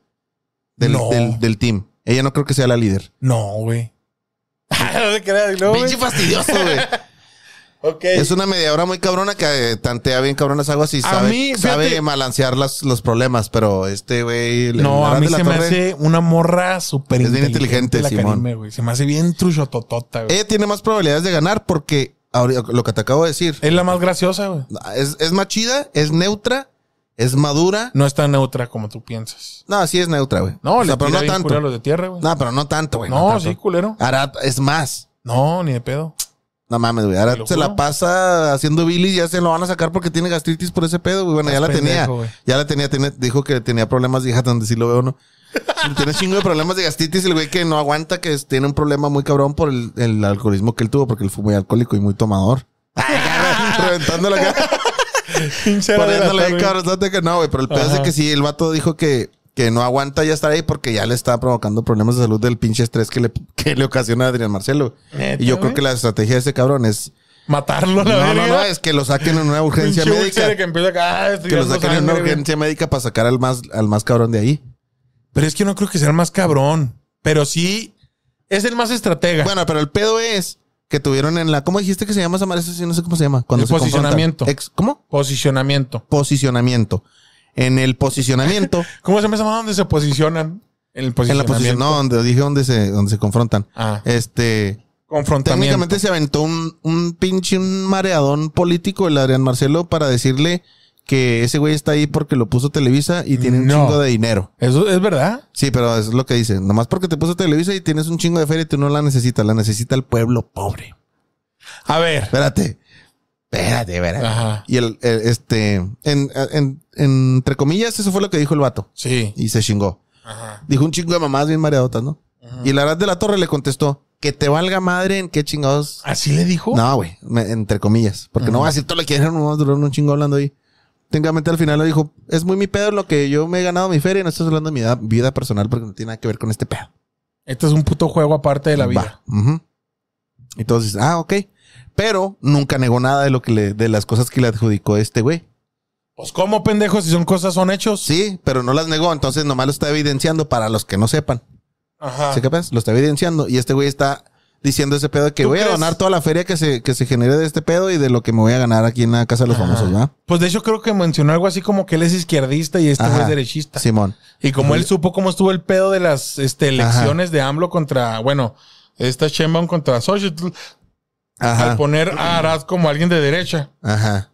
S1: del, team. Ella no creo que sea la líder. No, güey. Ah, no creas, no, Pinche fastidioso, güey. Okay. Es una mediadora muy cabrona que eh, tantea bien cabronas algo así. Sabe, balancear las, los problemas, pero este güey. No, a mí se me hace una morra súper inteligente. Es bien inteligente, se me hace bien truchototota, güey. Ella tiene más probabilidades de ganar porque lo que te acabo de decir. Es la más graciosa, güey. Es, es más chida, es neutra es madura. No es tan neutra como tú piensas. No, sí es neutra, güey. No, le pero no tanto. de tierra, güey. No, pero no tanto, güey. No, sí, culero. Arat es más. No, ni de pedo. No mames, güey. Ahora se la pasa haciendo y ya se lo van a sacar porque tiene gastritis por ese pedo, güey. Bueno, ya la tenía. Ya la tenía, dijo que tenía problemas de hija, donde sí lo veo, ¿no? tiene chingo de problemas de gastritis, el güey que no aguanta, que tiene un problema muy cabrón por el, alcoholismo que él tuvo, porque él fue muy alcohólico y muy tomador. la cara ahí que no, Pero el pedo es que sí, el vato dijo que, que no aguanta ya estar ahí porque ya le está provocando problemas de salud del pinche estrés que le, le ocasiona a Adrián Marcelo. Y yo creo que la estrategia de ese cabrón es matarlo. no, no, no, es que lo saquen en una urgencia médica. Ah, que, lo saquen en una urgencia médica para sacar al más, al más cabrón de ahí. Pero es que no creo que sea el más cabrón. Pero sí es el más estratega. Bueno, pero el pedo es que tuvieron en la. ¿Cómo dijiste que se llama esa madre? no sé cómo se llama. Cuando el posicionamiento. ¿Cómo? Posicionamiento. Posicionamiento. En el posicionamiento. ¿Cómo se llama donde se posicionan? En, el posicionamiento. la posición, no, donde dije donde se, donde se confrontan. Ah. Este. Confrontamiento. Técnicamente se aventó un, un pinche mareadón político el Adrián Marcelo para decirle que ese güey está ahí porque lo puso Televisa y tiene un chingo de dinero. ¿Eso es verdad? Sí, pero es lo que dice. Nomás porque te puso Televisa y tienes un chingo de feria y tú no la necesitas. La necesita el pueblo pobre. A ver. Espérate. Espérate, espérate. Y el, este, en, en, entre comillas, eso fue lo que dijo el vato. Sí. Y se chingó. Dijo un chingo de mamás bien mareadotas, ¿no? Y la verdad de la torre le contestó, que te valga madre en qué chingados. ¿Así le dijo? No, güey, entre comillas. Porque no va a decir todo lo que No vamos a durar un chingo hablando ahí técnicamente al final le dijo, es muy mi pedo lo que yo me he ganado mi feria, no estás hablando de mi vida personal porque no tiene nada que ver con este pedo. Este es un puto juego aparte de la vida. Entonces, ah, ok. Pero nunca negó nada de lo que de las cosas que le adjudicó este güey. Pues cómo, pendejo, si son cosas, son hechos. Sí, pero no las negó, entonces nomás lo está evidenciando para los que no sepan. Ajá. ¿Sí pasa? Lo está evidenciando. Y este güey está diciendo ese pedo de que voy a donar toda la feria que se, que se genere de este pedo y de lo que me voy a ganar aquí en la Casa de los Famosos, ¿verdad? Pues de hecho creo que mencionó algo así como que él es izquierdista y este es derechista. Simón. Y como él supo cómo estuvo el pedo de las este, elecciones de AMLO contra, bueno, esta Sheinbaum contra social al poner a Arad como alguien de derecha. Ajá.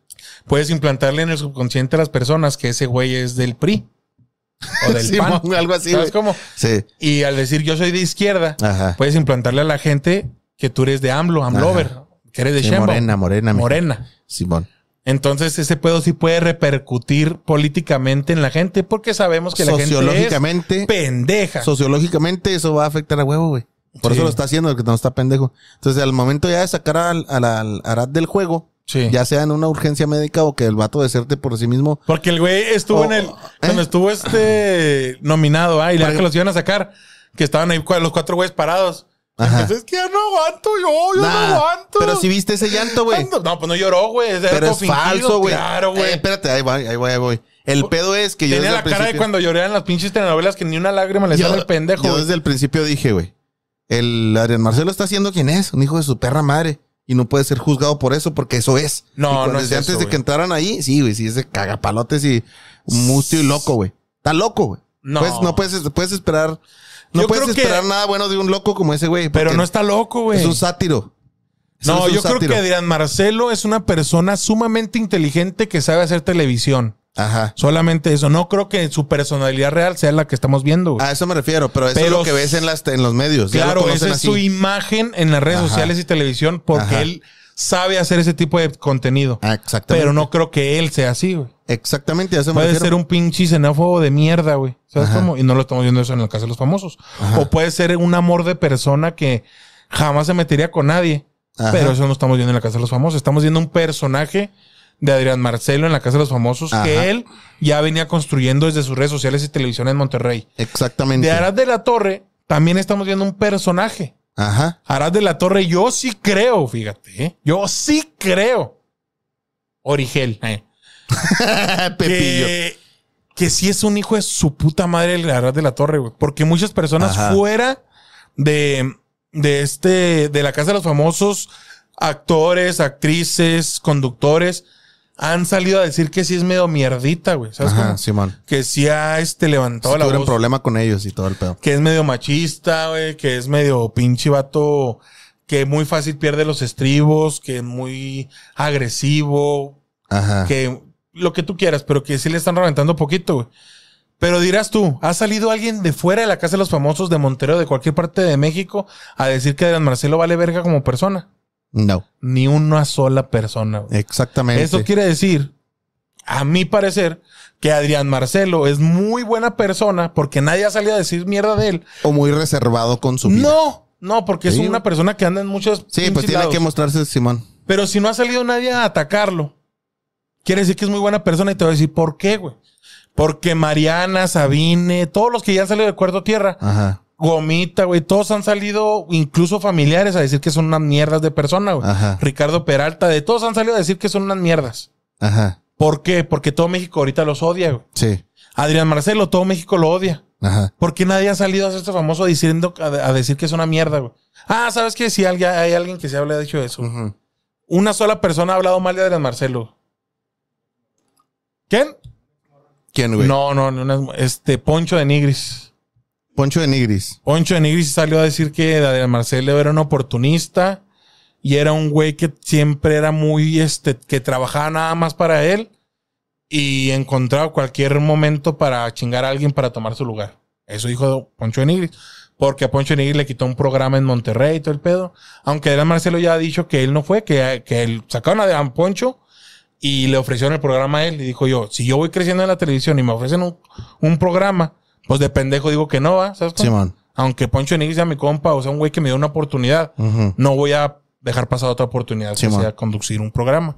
S1: Puedes implantarle en el subconsciente a las personas que ese güey es del PRI o del Algo así. Es cómo? Sí. Y al decir yo soy de izquierda, puedes implantarle a la gente que tú eres de AMLO, AMLOver, que eres de Morena, Morena. Morena. Simón. Entonces ese pedo sí puede repercutir políticamente en la gente porque sabemos que la gente es pendeja. Sociológicamente eso va a afectar a huevo, güey. Por eso lo está haciendo el que no está pendejo. Entonces al momento ya de sacar al, al, al Arad del juego, Sí. Ya sea en una urgencia médica o que el vato deserte por sí mismo. Porque el güey estuvo en el. Oh, eh. Cuando estuvo este nominado, ah, y la que los iban a sacar, que estaban ahí los cuatro güeyes parados. es que ya no aguanto yo, yo no aguanto. Pero si viste ese llanto, güey. No, pues no lloró, güey. Pero es falso, güey. Claro, güey. Eh, espérate, ahí voy, ahí voy, ahí voy. El pues, pedo es que yo. Tenía la cara de cuando lloré en las pinches telenovelas que ni una lágrima le sale al pendejo. Yo desde el principio dije, güey. El Adrián Marcelo está haciendo quien es, un hijo de su perra madre y no puede ser juzgado por eso porque eso es. No, no. no antes de que entraran ahí, sí, güey, sí, ese cagapalotes y mustio y loco, güey. Está loco, güey. No. no puedes, puedes esperar.
S2: No puedes esperar nada
S1: bueno de un loco como ese, güey. Pero no está loco, güey. Es un sátiro. no, yo creo que Adrián Marcelo es una persona sumamente inteligente que sabe hacer televisión. Ajá. Solamente eso. No creo que su personalidad real sea la que estamos viendo. Güey. A eso me refiero, pero eso es lo que ves en, en los medios. Claro, esa es su imagen en las redes sociales y televisión porque él sabe hacer ese tipo de contenido. Ah, exactamente. Pero no creo que él sea así, güey. Exactamente, Puede ser un pinche xenófobo de mierda, güey. ¿Sabes cómo? Y no lo estamos viendo eso en la casa de los famosos. O puede ser un amor de persona que jamás se metería con nadie. Pero eso no estamos viendo en la casa de los famosos. Estamos viendo un personaje de Adrián Marcelo en la Casa de los Famosos, que él ya venía construyendo desde sus redes sociales y televisión en Monterrey. Exactamente. De Arad de la Torre también estamos viendo un personaje. Ajá. Arad de la Torre, yo sí creo, fíjate, ¿eh? yo sí creo. Origel. Eh. Pepillo. Que, si sí es un hijo de su puta madre el Arad de la Torre, güey. Porque muchas personas fuera de, de este, de la Casa de los Famosos, actores, actrices, conductores, han salido a decir que sí es medio mierdita, güey. ¿Sabes Simón. Que sí ha este, levantado la voz. problema con ellos y todo el pedo. Que es medio machista, güey. Que es medio pinche vato. Que muy fácil pierde los estribos. Que es muy agresivo. Ajá. Que lo que tú quieras, pero que sí le están reventando poquito, güey. Pero dirás tú, ¿ha salido alguien de fuera de la Casa de los Famosos de Montero, de cualquier parte de México, a decir que Adrián Marcelo vale verga como persona? No. Ni una sola persona. Exactamente. Eso quiere decir, a mi parecer, que Adrián Marcelo es muy buena persona porque nadie ha salido a decir mierda de él. O muy reservado con su vida. No, no, porque es una persona que anda en muchos. Sí, pues tiene que mostrarse Simón. Pero si no ha salido nadie a atacarlo, quiere decir que es muy buena persona y te voy a decir por qué, güey. Porque Mariana, Sabine, todos los que ya han salido de Cuarto Tierra, Ajá. Gomita, güey. Todos han salido, incluso familiares, a decir que son unas mierdas de persona, güey. Ricardo Peralta, de todos han salido a decir que son unas mierdas. Ajá. ¿Por qué? Porque todo México ahorita los odia, güey. Sí. Adrián Marcelo, todo México lo odia. Ajá. qué nadie ha salido a hacerse este famoso diciendo, a, decir que es una mierda, güey. Ah, ¿sabes qué? Si hay alguien que se habla de eso. Una sola persona ha hablado mal de Adrián Marcelo. ¿Quién? ¿Quién, güey? no, no. Este, Poncho de Nigris. Poncho de Nigris. Poncho de Nigris salió a decir que Daniel Marcelo era un oportunista y era un güey que siempre era muy, este, que trabajaba nada más para él y encontraba cualquier momento para chingar a alguien para tomar su lugar. Eso dijo Poncho de Nigris. Porque a Poncho de Nigris le quitó un programa en Monterrey y todo el pedo. Aunque Daniel Marcelo ya ha dicho que él no fue, que, que él, sacaron a Daniel Poncho y le ofrecieron el programa a él. Y dijo yo, si yo voy creciendo en la televisión y me ofrecen un programa, pues de pendejo digo que no, ¿va? ¿sabes? Sí, man. Aunque Poncho Enigris sea mi compa, o sea, un güey que me dio una oportunidad, no voy a dejar pasar otra oportunidad si sea conducir un programa.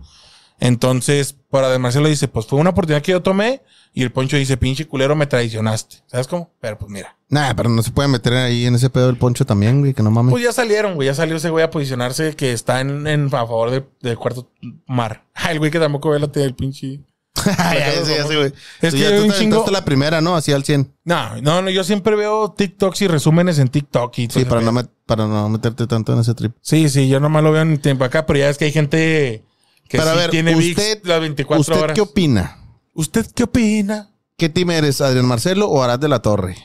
S1: Entonces, para además le dice, pues fue una oportunidad que yo tomé y el Poncho dice, pinche culero, me traicionaste. ¿Sabes cómo? Pero pues mira. Nah, pero no se puede meter ahí en ese pedo el Poncho también, güey, que no mames. Pues ya salieron, güey, ya salió ese güey a posicionarse que está en, a favor del cuarto mar. el güey que tampoco ve la tía del pinche. Es que tú te la primera, ¿no? Así al 100. No, no, no, yo siempre veo TikToks y resúmenes en TikTok. Y sí, para no, para no meterte tanto en ese trip. Sí, sí, yo nomás lo veo en tiempo acá, pero ya es que hay gente que sí tiene usted, las 24 horas. ¿Usted qué opina? ¿Usted qué opina? ¿Qué team eres, Adrián Marcelo o Arad de la Torre?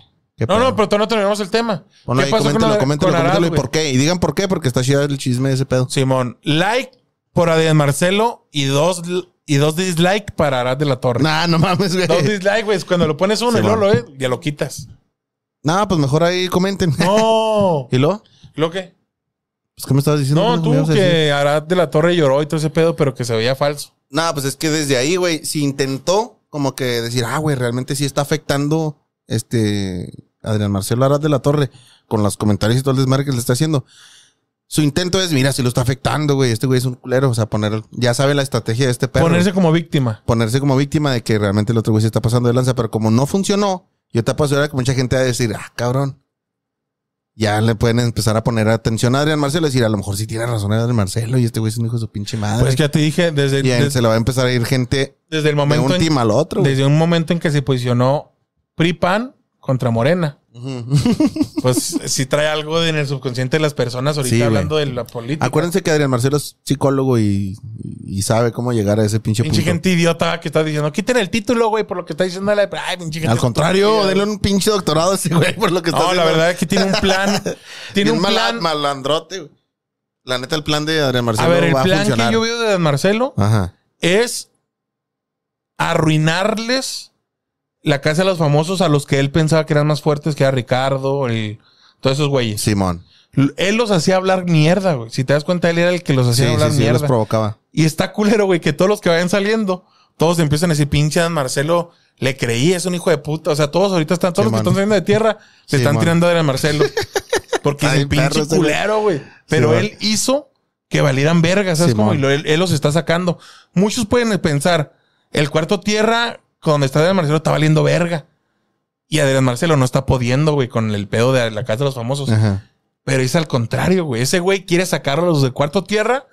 S1: No, no, pero no terminamos el tema. ¿Qué pasó coméntelo, y por qué. Y digan por qué, porque está chido el chisme de ese pedo. Simón, like por Adrián Marcelo y dos y dos dislike para Arad de la Torre. Nah, no mames, güey. Dos dislike, güey. Cuando lo pones uno y lo, eh, ya lo quitas. Nah, pues mejor ahí comenten. No. ¿Y lo? ¿Lo qué? Pues, ¿qué me estabas diciendo? No, tú que Arad de la Torre lloró y todo ese pedo, pero que se veía falso. Nah, pues es que desde ahí, güey, si intentó como que decir, ah, güey, realmente sí está afectando este Adrián Marcelo Arad de la Torre con los comentarios y todo el desmarque que le está haciendo su intento es, mira, si lo está afectando, güey, este güey es un culero. O sea, poner, ya sabe la estrategia de este perro. Ponerse como víctima. Ponerse como víctima de que realmente el otro güey se está pasando de lanza, pero como no funcionó, yo te ahora que mucha gente va a decir, ah, cabrón. Ya le pueden empezar a poner atención a Adrián Marcelo y decir, a lo mejor sí tiene razón Adrián Marcelo y este güey es un hijo de su pinche madre. Pues ya te dije, desde... Y se le va a empezar a ir gente desde el momento de un en, al otro. Desde un momento en que se posicionó Pripan contra Morena pues si trae algo en el subconsciente de las personas ahorita hablando de la política. Acuérdense que Adrián Marcelo es psicólogo y, sabe cómo llegar a ese pinche, pinche gente idiota que está diciendo, quiten el título, güey, por lo que está diciendo Al contrario, denle un pinche doctorado a ese güey por lo que está No, la verdad es que tiene un plan. tiene un plan malandrote, güey. La neta, el plan de Adrián Marcelo. A ver, el plan que yo veo de Adrián Marcelo es arruinarles la casa de los famosos a los que él pensaba que eran más fuertes que era Ricardo, el, todos esos güeyes. Simón. Él los hacía hablar mierda, güey. Si te das cuenta, él era el que los hacía hablar mierda. los provocaba. Y está culero, güey, que todos los que vayan saliendo, todos empiezan a decir, pinche Dan Marcelo, le creí, es un hijo de puta. O sea, todos ahorita están, todos los que están saliendo de tierra, se están tirando de Marcelo. Porque es un pinche culero, güey. Pero él hizo que valieran vergas, ¿sabes? Como, y él, los está sacando. Muchos pueden pensar, el cuarto tierra donde está Adrián Marcelo está valiendo verga. Y Adrián Marcelo no está podiendo, güey, con el pedo de la casa de los famosos. Pero es al contrario, güey. Ese güey quiere sacarlos de cuarto tierra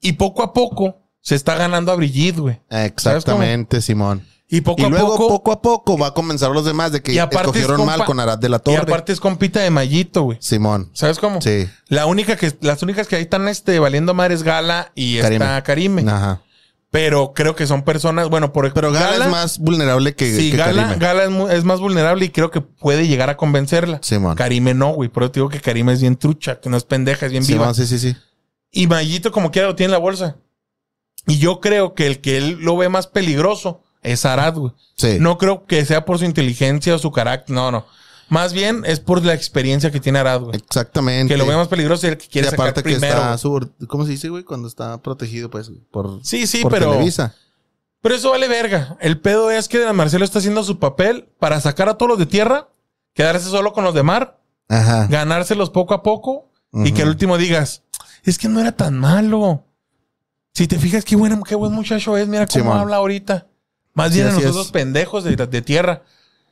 S1: y poco a poco se está ganando a Brigitte, güey. Exactamente, Simón. Y poco a luego, poco. a poco va a comenzar los demás de que escogieron mal con Arad de la Torre. Y aparte es compita de Mayito, güey. Simón. ¿Sabes cómo? Sí. La única que, las únicas que ahí están este, valiendo madres Gala y está Karime. Ajá. Pero creo que son personas, bueno, por Pero Gala, es más vulnerable que, sí, Gala, es, más vulnerable y creo que puede llegar a convencerla. Sí, Karime no, güey. Por te digo que Karime es bien trucha, que no es pendeja, es bien sí, viva. sí, sí, sí. Y Mayito, como quiera, lo tiene en la bolsa. Y yo creo que el que él lo ve más peligroso es Arad, güey. Sí. No creo que sea por su inteligencia o su carácter. No, no. Más bien es por la experiencia que tiene Arad, güey. Exactamente. Que lo ve más peligroso es el que quiere y aparte que Está ¿Cómo se dice, güey? Cuando está protegido, pues, por Sí, sí, pero Pero eso vale verga. El pedo es que Marcelo está haciendo su papel para sacar a todos los de tierra, quedarse solo con los de mar, ganárselos poco a poco y que al último digas, es que no era tan malo. Si te fijas qué, bueno, qué buen muchacho es, mira cómo habla ahorita. Más bien a nosotros pendejos de, de tierra.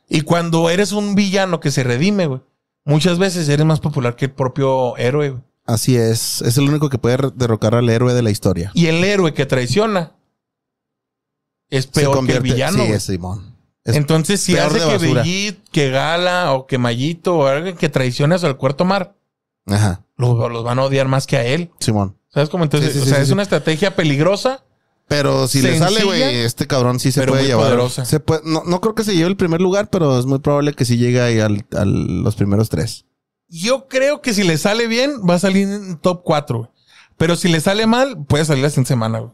S1: Y cuando eres un villano que se redime, güey, muchas veces eres más popular que el propio héroe, Así es. Es el único que puede derrocar al héroe de la historia. Y el héroe que traiciona es peor que el villano. Sí, Simón. Entonces, si hace que Bellit, que Gala o que Mayito o alguien que traiciona al cuarto mar, Los, van a odiar más que a él. Simón. ¿Sabes cómo? Entonces, o sea, es una estrategia peligrosa pero si le sale, güey, este cabrón sí se puede llevar. Se no, creo que se lleve el primer lugar, pero es muy probable que sí llegue ahí a los primeros tres. Yo creo que si le sale bien, va a salir en top 4. Pero si le sale mal, puede salir hasta en semana, güey.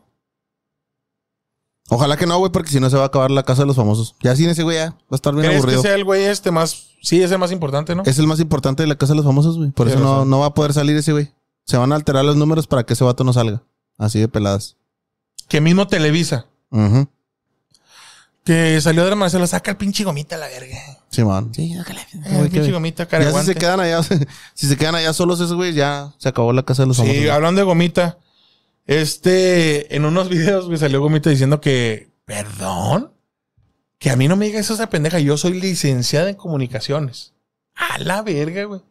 S1: Ojalá que no, güey, porque si no se va a acabar la casa de los famosos. Ya sin ese güey, va a estar bien ¿Crees aburrido. que sea el güey este más. Sí, es el más importante, ¿no? Es el más importante de la casa de los famosos, güey. Por eso no, no va a poder salir ese güey. Se van a alterar los números para que ese vato no salga. Así de peladas que mismo Televisa, que salió de la Marcelo, saca el pinche gomita a la verga. Sí, man. Sí, eh, el pinche gomita, cara. si se quedan allá, si se quedan allá solos esos güeyes, ya se acabó la casa de los hombres. hablando de gomita, este, en unos videos me salió gomita diciendo que, perdón, que a mí no me diga eso esa pendeja, yo soy licenciada en comunicaciones. A la verga, güey.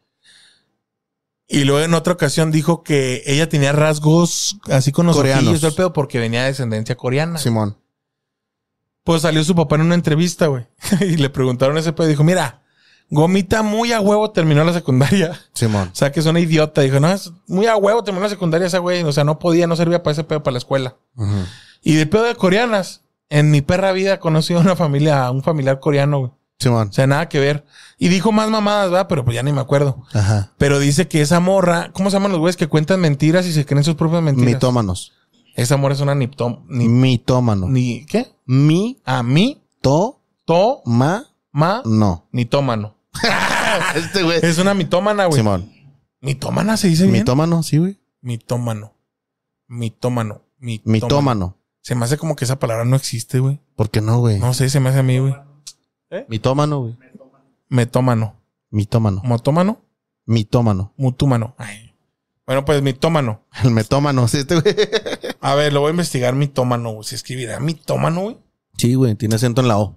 S1: Y luego en otra ocasión dijo que ella tenía rasgos así con los coreanos del pedo porque venía de descendencia coreana. Simón. Pues salió su papá en una entrevista, güey. y le preguntaron ese pedo. Dijo, mira, Gomita muy a huevo terminó la secundaria. Simón. O sea, que es una idiota. Dijo, no, es muy a huevo terminó la secundaria esa güey. O sea, no podía, no servía para ese pedo, para la escuela. Y de pedo de coreanas, en mi perra vida conocí a una familia, a un familiar coreano, güey. Simón, o sea, nada que ver. Y dijo más mamadas, ¿verdad? Pero pues ya ni me acuerdo. Ajá. Pero dice que esa morra, ¿cómo se llaman los güeyes que cuentan mentiras y se creen sus propias mentiras? Mitómanos. Esa morra es una niptom, ni, mitómano. Ni, ¿Qué? Mi. A ah, mí. To. To. Ma. Ma. No. Mitómano. este güey. Es una mitómana, güey. Simón. Mitómana se dice Mitómano, sí, güey. Mitómano. Mitómano. Mitómano. Se me hace como que esa palabra no existe, güey. ¿Por qué no, güey? No sé, se me hace a mí, güey. ¿Eh? Mitómano, güey. Metómano. Mitómano. Motómano. Mitómano. Mutúmano. Bueno, pues mitómano. El metómano, sí, este güey. A ver, lo voy a investigar mitómano, güey. Si escribirá mitómano, güey. Sí, güey, tiene acento en la O.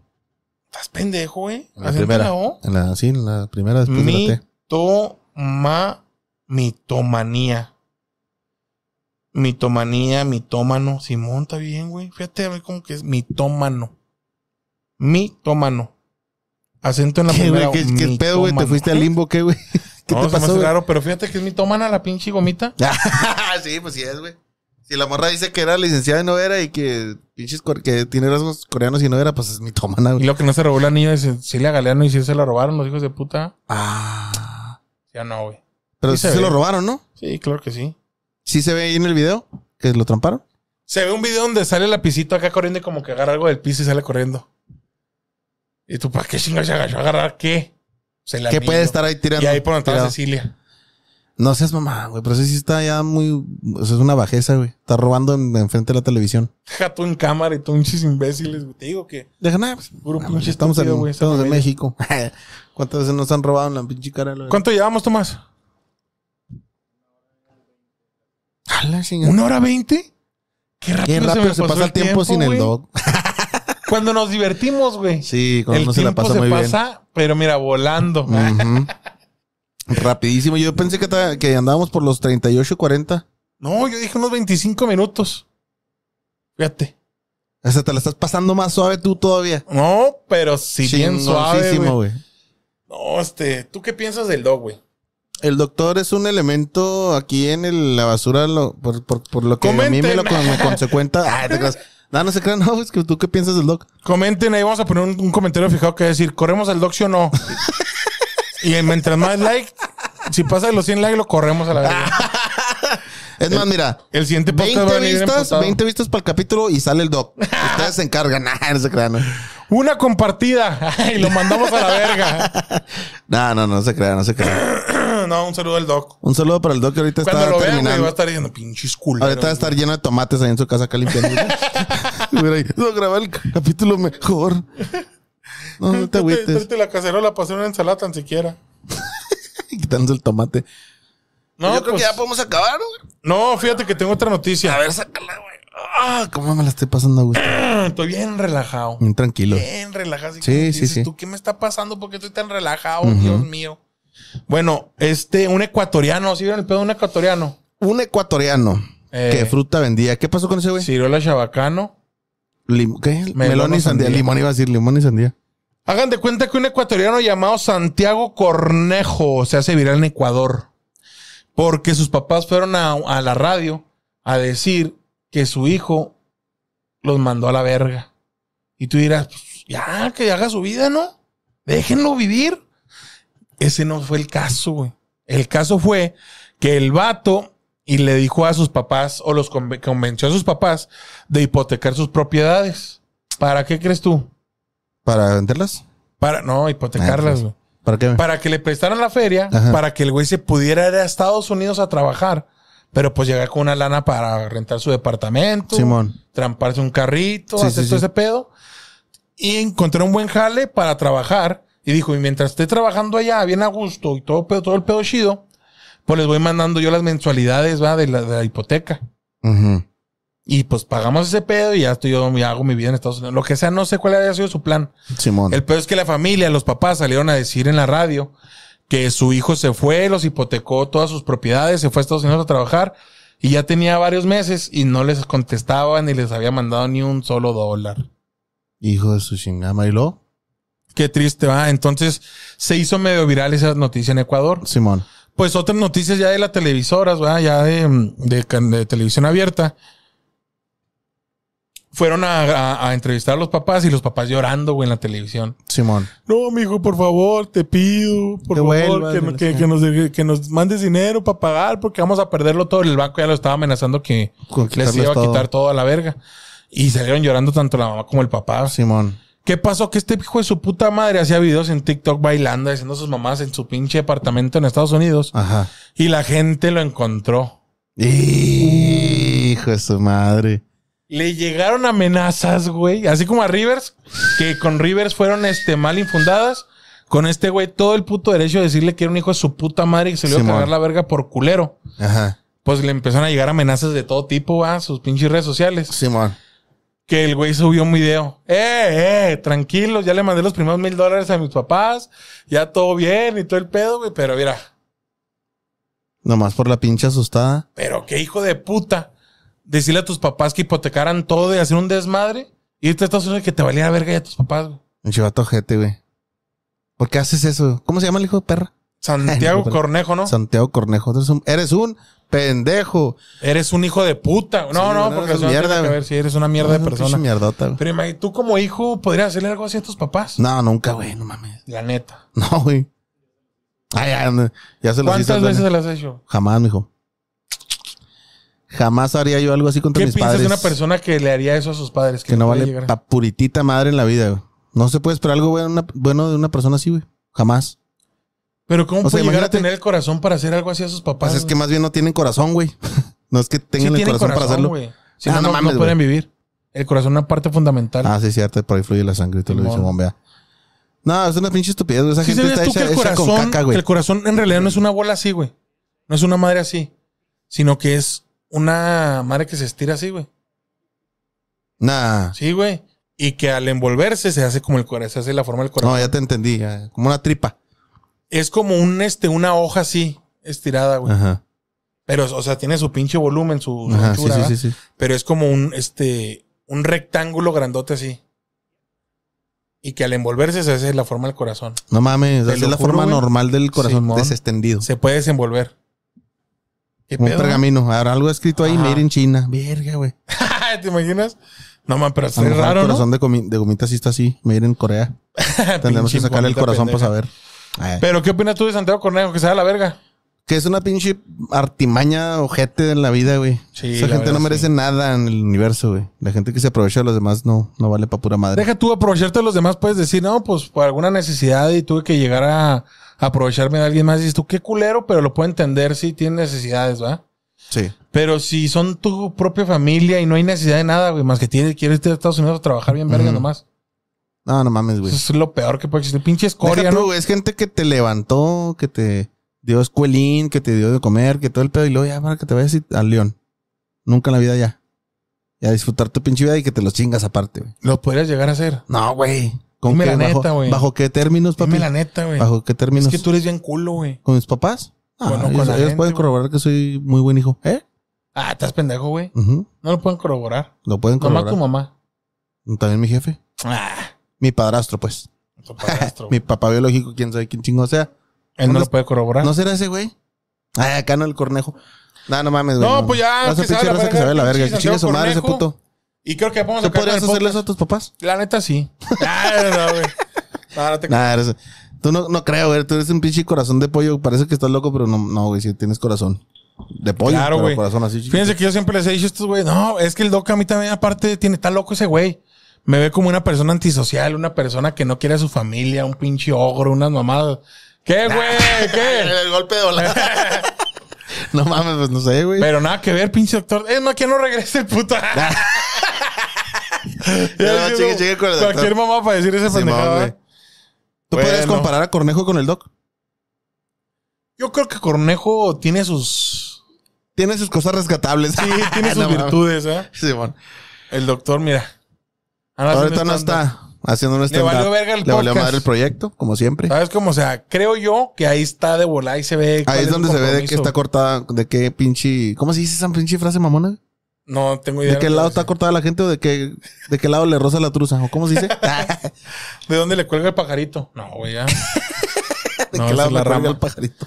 S1: Estás pendejo, güey. la primera. en la O? En la, sí, en la primera después de la mitomanía. mitómano. Simón, está bien, güey. Fíjate a ver cómo que es mitómano. Mitómano acento en la ¿Qué, primera. ¿Qué, pedo, güey? ¿Te fuiste al limbo, qué, güey? ¿Qué te pasó, güey? raro, pero fíjate que es tomana la pinche gomita. sí, pues sí es, güey. Si la morra dice que era licenciada y no era y que pinches que tiene rasgos coreanos y no era, pues es mitómana, güey. Y lo que no se robó la niña es le Galeano y si se la robaron los hijos de puta. Ah. Ya no, güey.
S2: Pero sí se, lo robaron,
S1: ¿no? Sí, claro que sí. ¿Sí se ve ahí en el video que lo tramparon? Se ve un video donde sale la pisito acá corriendo y como que agarra algo del piso y sale corriendo. ¿Y tú para qué chingas se agachó a agarrar qué? ¿Qué puede estar ahí tirando. Y ahí por donde Cecilia. No seas mamá, güey, pero eso sí está ya muy. Eso es una bajeza, güey. Está robando enfrente de la televisión. Deja tú en cámara y tú chis imbéciles, güey. Te digo que. Deja nada, pues, estamos, en, güey. estamos de México. ¿Cuántas veces nos han robado en la pinche cara? ¿Cuánto llevamos, Tomás? ¿Una hora veinte? Qué rápido, Qué rápido se, pasa el tiempo, sin el dog. Cuando nos divertimos, güey. Sí, cuando se la pasa se pasa, pero mira, volando. Rapidísimo. Yo pensé que, andábamos por los 38, 40. No, yo dije unos 25 minutos. Fíjate. O te la estás pasando más suave tú todavía. No, pero sí si bien güey. No, este, ¿tú qué piensas del dog, güey? El doctor es un elemento aquí en la basura por, lo que me a mí me lo me consecuenta. Ah, no, ah, no se crean, no, es que tú qué piensas del doc. Comenten ahí, vamos a poner un, comentario fijado que decir, ¿corremos al doc si o no? y mientras más like, si pasa de los 100 likes, lo corremos a la verga. Es más, mira. El siguiente podcast 20 va a venir vistas, 20 vistas para el capítulo y sale el doc. Ustedes se encargan. no se crean. Una compartida. Y lo mandamos a la verga. no, no, no se crea, no se crea. no, un saludo al doc. Un saludo para el doc que ahorita está lo terminando. va a estar diciendo pinches culeros. Ahorita va a estar lleno de tomates ahí en su casa acá limpiando. no, grabar el capítulo mejor. No, no te agüites. la cacerola para hacer una ensalada tan siquiera. Quitándose el tomate. No, Yo creo que pues- ya podemos acabar, güey. No, fíjate que tengo otra noticia. A ver, sácala, güey. Ah, cómo me la estoy pasando Estoy bien relajado. Bien tranquilo. Bien relajado. sí, sí, sí. ¿Tú qué me está pasando? ¿Por qué estoy tan relajado? Dios mío. Bueno, este, un ecuatoriano. ¿Sí vieron el pedo de un ecuatoriano? Un ecuatoriano. Que eh. fruta vendía? ¿Qué pasó con ese güey? Cirola, chabacano. ¿Qué? Melón, y sandía. Limón iba a decir limón y sandía. Hagan de cuenta que un ecuatoriano llamado Santiago Cornejo se hace viral en Ecuador. Porque sus papás fueron a la radio a decir que su hijo los mandó a la verga. Y tú dirás, pues, ya, que haga su vida, ¿no? Déjenlo vivir. Ese no fue el caso, güey. El caso fue que el vato y le dijo a sus papás o los convenció a sus papás de hipotecar sus propiedades. ¿Para qué crees tú? ¿Para venderlas? Para, no, hipotecarlas, ah, ¿Para qué? Para que le prestaran la feria, para que el güey se pudiera ir a Estados Unidos a trabajar pero pues llegar con una lana para rentar su departamento, Simón. tramparse un carrito, hacer todo ese pedo. Y encontré un buen jale para trabajar. Y dijo, y mientras esté trabajando allá, bien a gusto y todo, todo el pedo chido, pues les voy mandando yo las mensualidades, va, de la, hipoteca. Y pues pagamos ese pedo y ya estoy yo, hago mi vida en Estados Unidos. Lo que sea, no sé cuál haya sido su plan. Simón. El pedo es que la familia, los papás salieron a decir en la radio que su hijo se fue, los hipotecó todas sus propiedades, se fue a Estados Unidos a trabajar y ya tenía varios meses y no les contestaba ni les había mandado ni un solo dólar. Hijo de su chingama y lo. Qué triste, va. Entonces se hizo medio viral esa noticia en Ecuador. Simón. Pues otras noticias ya de las televisoras, ya de televisión abierta fueron a, entrevistar a los papás y los papás llorando, güey, en la televisión. Simón. No, mijo, por favor, te pido, por favor, que, nos, mandes dinero para pagar porque vamos a perderlo todo. El banco ya lo estaba amenazando que les iba a quitar todo a la verga. Y salieron llorando tanto la mamá como el papá. Simón. ¿Qué pasó? Que este hijo de su puta madre hacía videos en TikTok bailando, haciendo sus mamás en su pinche apartamento en Estados Unidos. Ajá. Y la gente lo encontró. Hijo de su madre. Le llegaron amenazas, güey. Así como a Rivers, que con Rivers fueron este, mal infundadas. Con este güey, todo el puto derecho de decirle que era un hijo de su puta madre que se le iba a cagar la verga por culero. Ajá. Pues le empezaron a llegar amenazas de todo tipo a sus pinches redes sociales. Simón. Que el güey subió un video. Eh, eh, tranquilo, ya le mandé los primeros mil dólares a mis papás. Ya todo bien y todo el pedo, güey. Pero mira, Nomás por la pinche asustada. Pero qué hijo de puta decirle a tus papás que hipotecaran todo y hacer un desmadre, y irte a Estados Unidos que te valiera verga ya a tus papás, Un chivato gente, güey. ¿Por qué haces eso? ¿Cómo se llama el hijo de perra? Santiago Cornejo, ¿no? Santiago Cornejo. Eres un, pendejo. Eres un hijo de puta. No, no, porque porque una mierda, tiene que ver si eres una mierda de persona. Mierdota, Pero imagínate, tú como hijo podrías hacerle algo así a tus papás. No, nunca, güey, no mames. La neta. No, güey. Ay, ya se ¿Cuántas veces se las has hecho? Jamás, hijo. Jamás haría yo algo así contra mis padres. ¿Qué piensas de una persona que le haría eso a sus padres? Que, no, vale pa puritita madre en la vida, güey. No se puede esperar algo bueno, de una persona así, güey. Jamás. Pero ¿cómo puede llegar a tener el corazón para hacer algo así a sus papás? Pues es que más bien no tienen corazón, güey. no es que tengan el corazón, para hacerlo. Si ah, no, no, pueden vivir. El corazón es una parte fundamental. Ah, sí, cierto. Por ahí fluye la sangre y te lo dice bombea. No, es una pinche estupidez. Esa gente está hecha, que el con caca, güey. El corazón en realidad no es una bola así, güey. No es una madre así. Sino que es una madre que se estira así, güey. Nah. Sí, güey. Y que al envolverse se hace como el corazón, se hace la forma del corazón. No, ya te entendí, como una tripa. Es como un, este, una hoja así, estirada, güey. Ajá. Pero, o sea, tiene su pinche volumen, su, Ajá, sí, sí, sí, Pero es como un, este, un rectángulo grandote así. Y que al envolverse se hace la forma del corazón. No mames, es la forma normal del corazón Se puede desenvolver un pergamino. ahora algo escrito ahí, Made in China. Verga, güey. ¿Te imaginas? No, man, pero es raro, El corazón de, gomitas gomita si está así. Made in Corea. Tendremos que sacarle el corazón para saber. Pero, ¿qué opinas tú de Santiago Cornejo? Que sea la verga. Que es una pinche artimaña ojete en la vida, güey. Esa gente no merece nada en el universo, güey. La gente que se aprovecha de los demás no, no vale pa' pura madre. Deja tú aprovecharte de los demás, puedes decir, no, pues por alguna necesidad y tuve que llegar a aprovecharme de alguien más. Y dices tú, qué culero, pero lo puedo entender si tiene necesidades, ¿va? Sí. Pero si son tu propia familia y no hay necesidad de nada, güey, más que tienes, quieres irte a Estados Unidos a trabajar bien verga nomás. No, no mames, güey. Eso es lo peor que puede existir. Pinche escoria, Es gente que te levantó, que te Dios, cuelín, que te dio de comer, que todo el pedo, y luego ya para que te vayas al León. Nunca en la vida ya. Y a disfrutar tu pinche vida y que te lo chingas aparte, güey. Lo podrías llegar a hacer. No, güey. ¿Con Dime la neta, güey. Bajo, qué términos, papi? Dime la neta, güey. ¿Bajo qué términos? Es que tú eres bien culo, güey. ¿Con mis papás? Ah, ellos, ellos pueden corroborar que soy muy buen hijo. ¿Eh? Ah, estás pendejo, güey. No lo pueden corroborar. Lo pueden corroborar. Nomás tu mamá. También mi jefe. Ah. Mi padrastro, pues. padrastro, mi papá biológico, quién sabe quién chingo sea. Él no lo puede corroborar. ¿No será ese güey? Ah, acá no el cornejo. No, no mames, güey. No, pues ya. No, que se ve la verga. Que sabe la verga. Que su ese puto. Y creo que podrías hacerle eso a tus papás? La neta, sí. no, güey. No, no Tú no, no creo, güey. Tú eres un pinche corazón de pollo. Parece que estás loco, pero no, no güey. Si tienes corazón. De pollo, claro, güey. corazón así. Fíjense que yo siempre les he dicho a estos güey. No, es que el doc a mí también, aparte, tiene tan loco ese güey. Me ve como una persona antisocial, una persona que no quiere a su familia, un pinche ogro, unas mamadas. ¿Qué, güey? ¿Qué? El golpe de volada. no mames, pues no sé, güey. Pero nada que ver, pinche doctor. Eh, no, que no regrese el puta. no, con el doctor. Cualquier mamá para decir ese sí, pendejado. ¿eh? ¿Tú puedes comparar a Cornejo con el doc? Yo creo que Cornejo tiene sus... Tiene sus cosas rescatables. Sí, tiene sus virtudes, ¿eh? Sí, bueno. El doctor, mira. Ahora Ahorita no está haciendo un Le valió verga el Le valió el proyecto, como siempre. ¿Sabes ah, cómo? O sea, creo yo que ahí está de volar y se ve. Ahí es, donde se ve de que está cortada, de qué pinche. ¿Cómo se dice esa pinche frase mamona? No tengo idea. ¿De qué lado está cortada la gente o de qué, de qué lado le rosa la truza? ¿O cómo se dice? ¿De dónde le cuelga el pajarito? No, güey, ya. qué lado le el pajarito?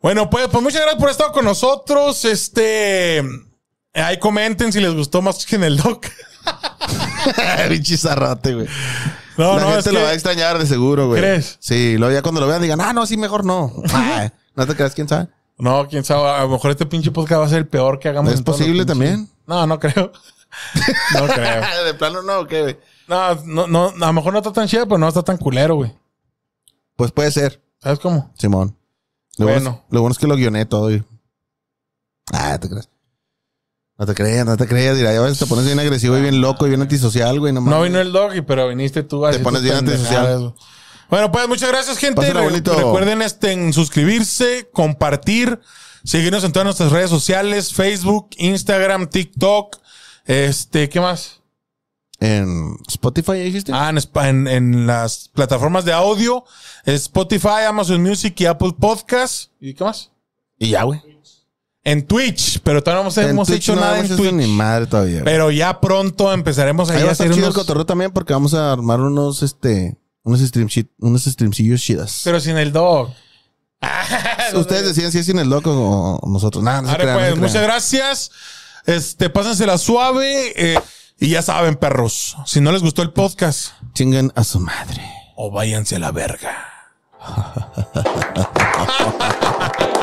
S1: Bueno, pues, pues muchas gracias por estar con nosotros. Este. Ahí comenten si les gustó más que en el doc. Pinche zarrate, güey. No, la no, gente es lo va a extrañar de seguro, güey. ¿Crees? Sí, luego ya cuando lo vean digan, ah, no, sí, mejor no. ¿No te creas quién sabe? No, quién sabe. A lo mejor este pinche podcast va a ser el peor que hagamos. ¿Es posible también? No, no creo. no creo. de plano no, ¿qué, güey? No, no, no, a lo mejor no está tan chido, pero no está tan culero, güey. Pues puede ser. ¿Sabes cómo? Simón. Lo bueno. es, lo bueno es que lo guioné todo, güey. Ah, te crees. No te creas, no te creas. Dirá, ya ves, te pones bien agresivo y bien loco y bien antisocial, güey. No, no vino el doggy, pero viniste tú. Te pones bien antisocial. Bueno, pues muchas gracias, gente. recuerden este, en suscribirse, compartir, seguirnos en todas nuestras redes sociales, Facebook, Instagram, TikTok. Este, ¿qué más? En Spotify, dijiste. Ah, en, en, las plataformas de audio, Spotify, Amazon Music y Apple Podcast. ¿Y qué más? Y ya, güey. En Twitch, pero todavía no hemos, Twitch hecho no nada en Twitch. Ni madre todavía. Pero ya pronto empezaremos ahí a hacer unos... el cotorreo también porque vamos a armar unos, este, unos, stream unos streamcillos chidas. Pero sin el dog. Ustedes decían si es sin el dog o nosotros. Nada, no se crean, pues, muchas gracias. Este, pásensela suave. Eh, y ya saben, perros, si no les gustó el podcast... Chingan a su madre. O váyanse a la verga.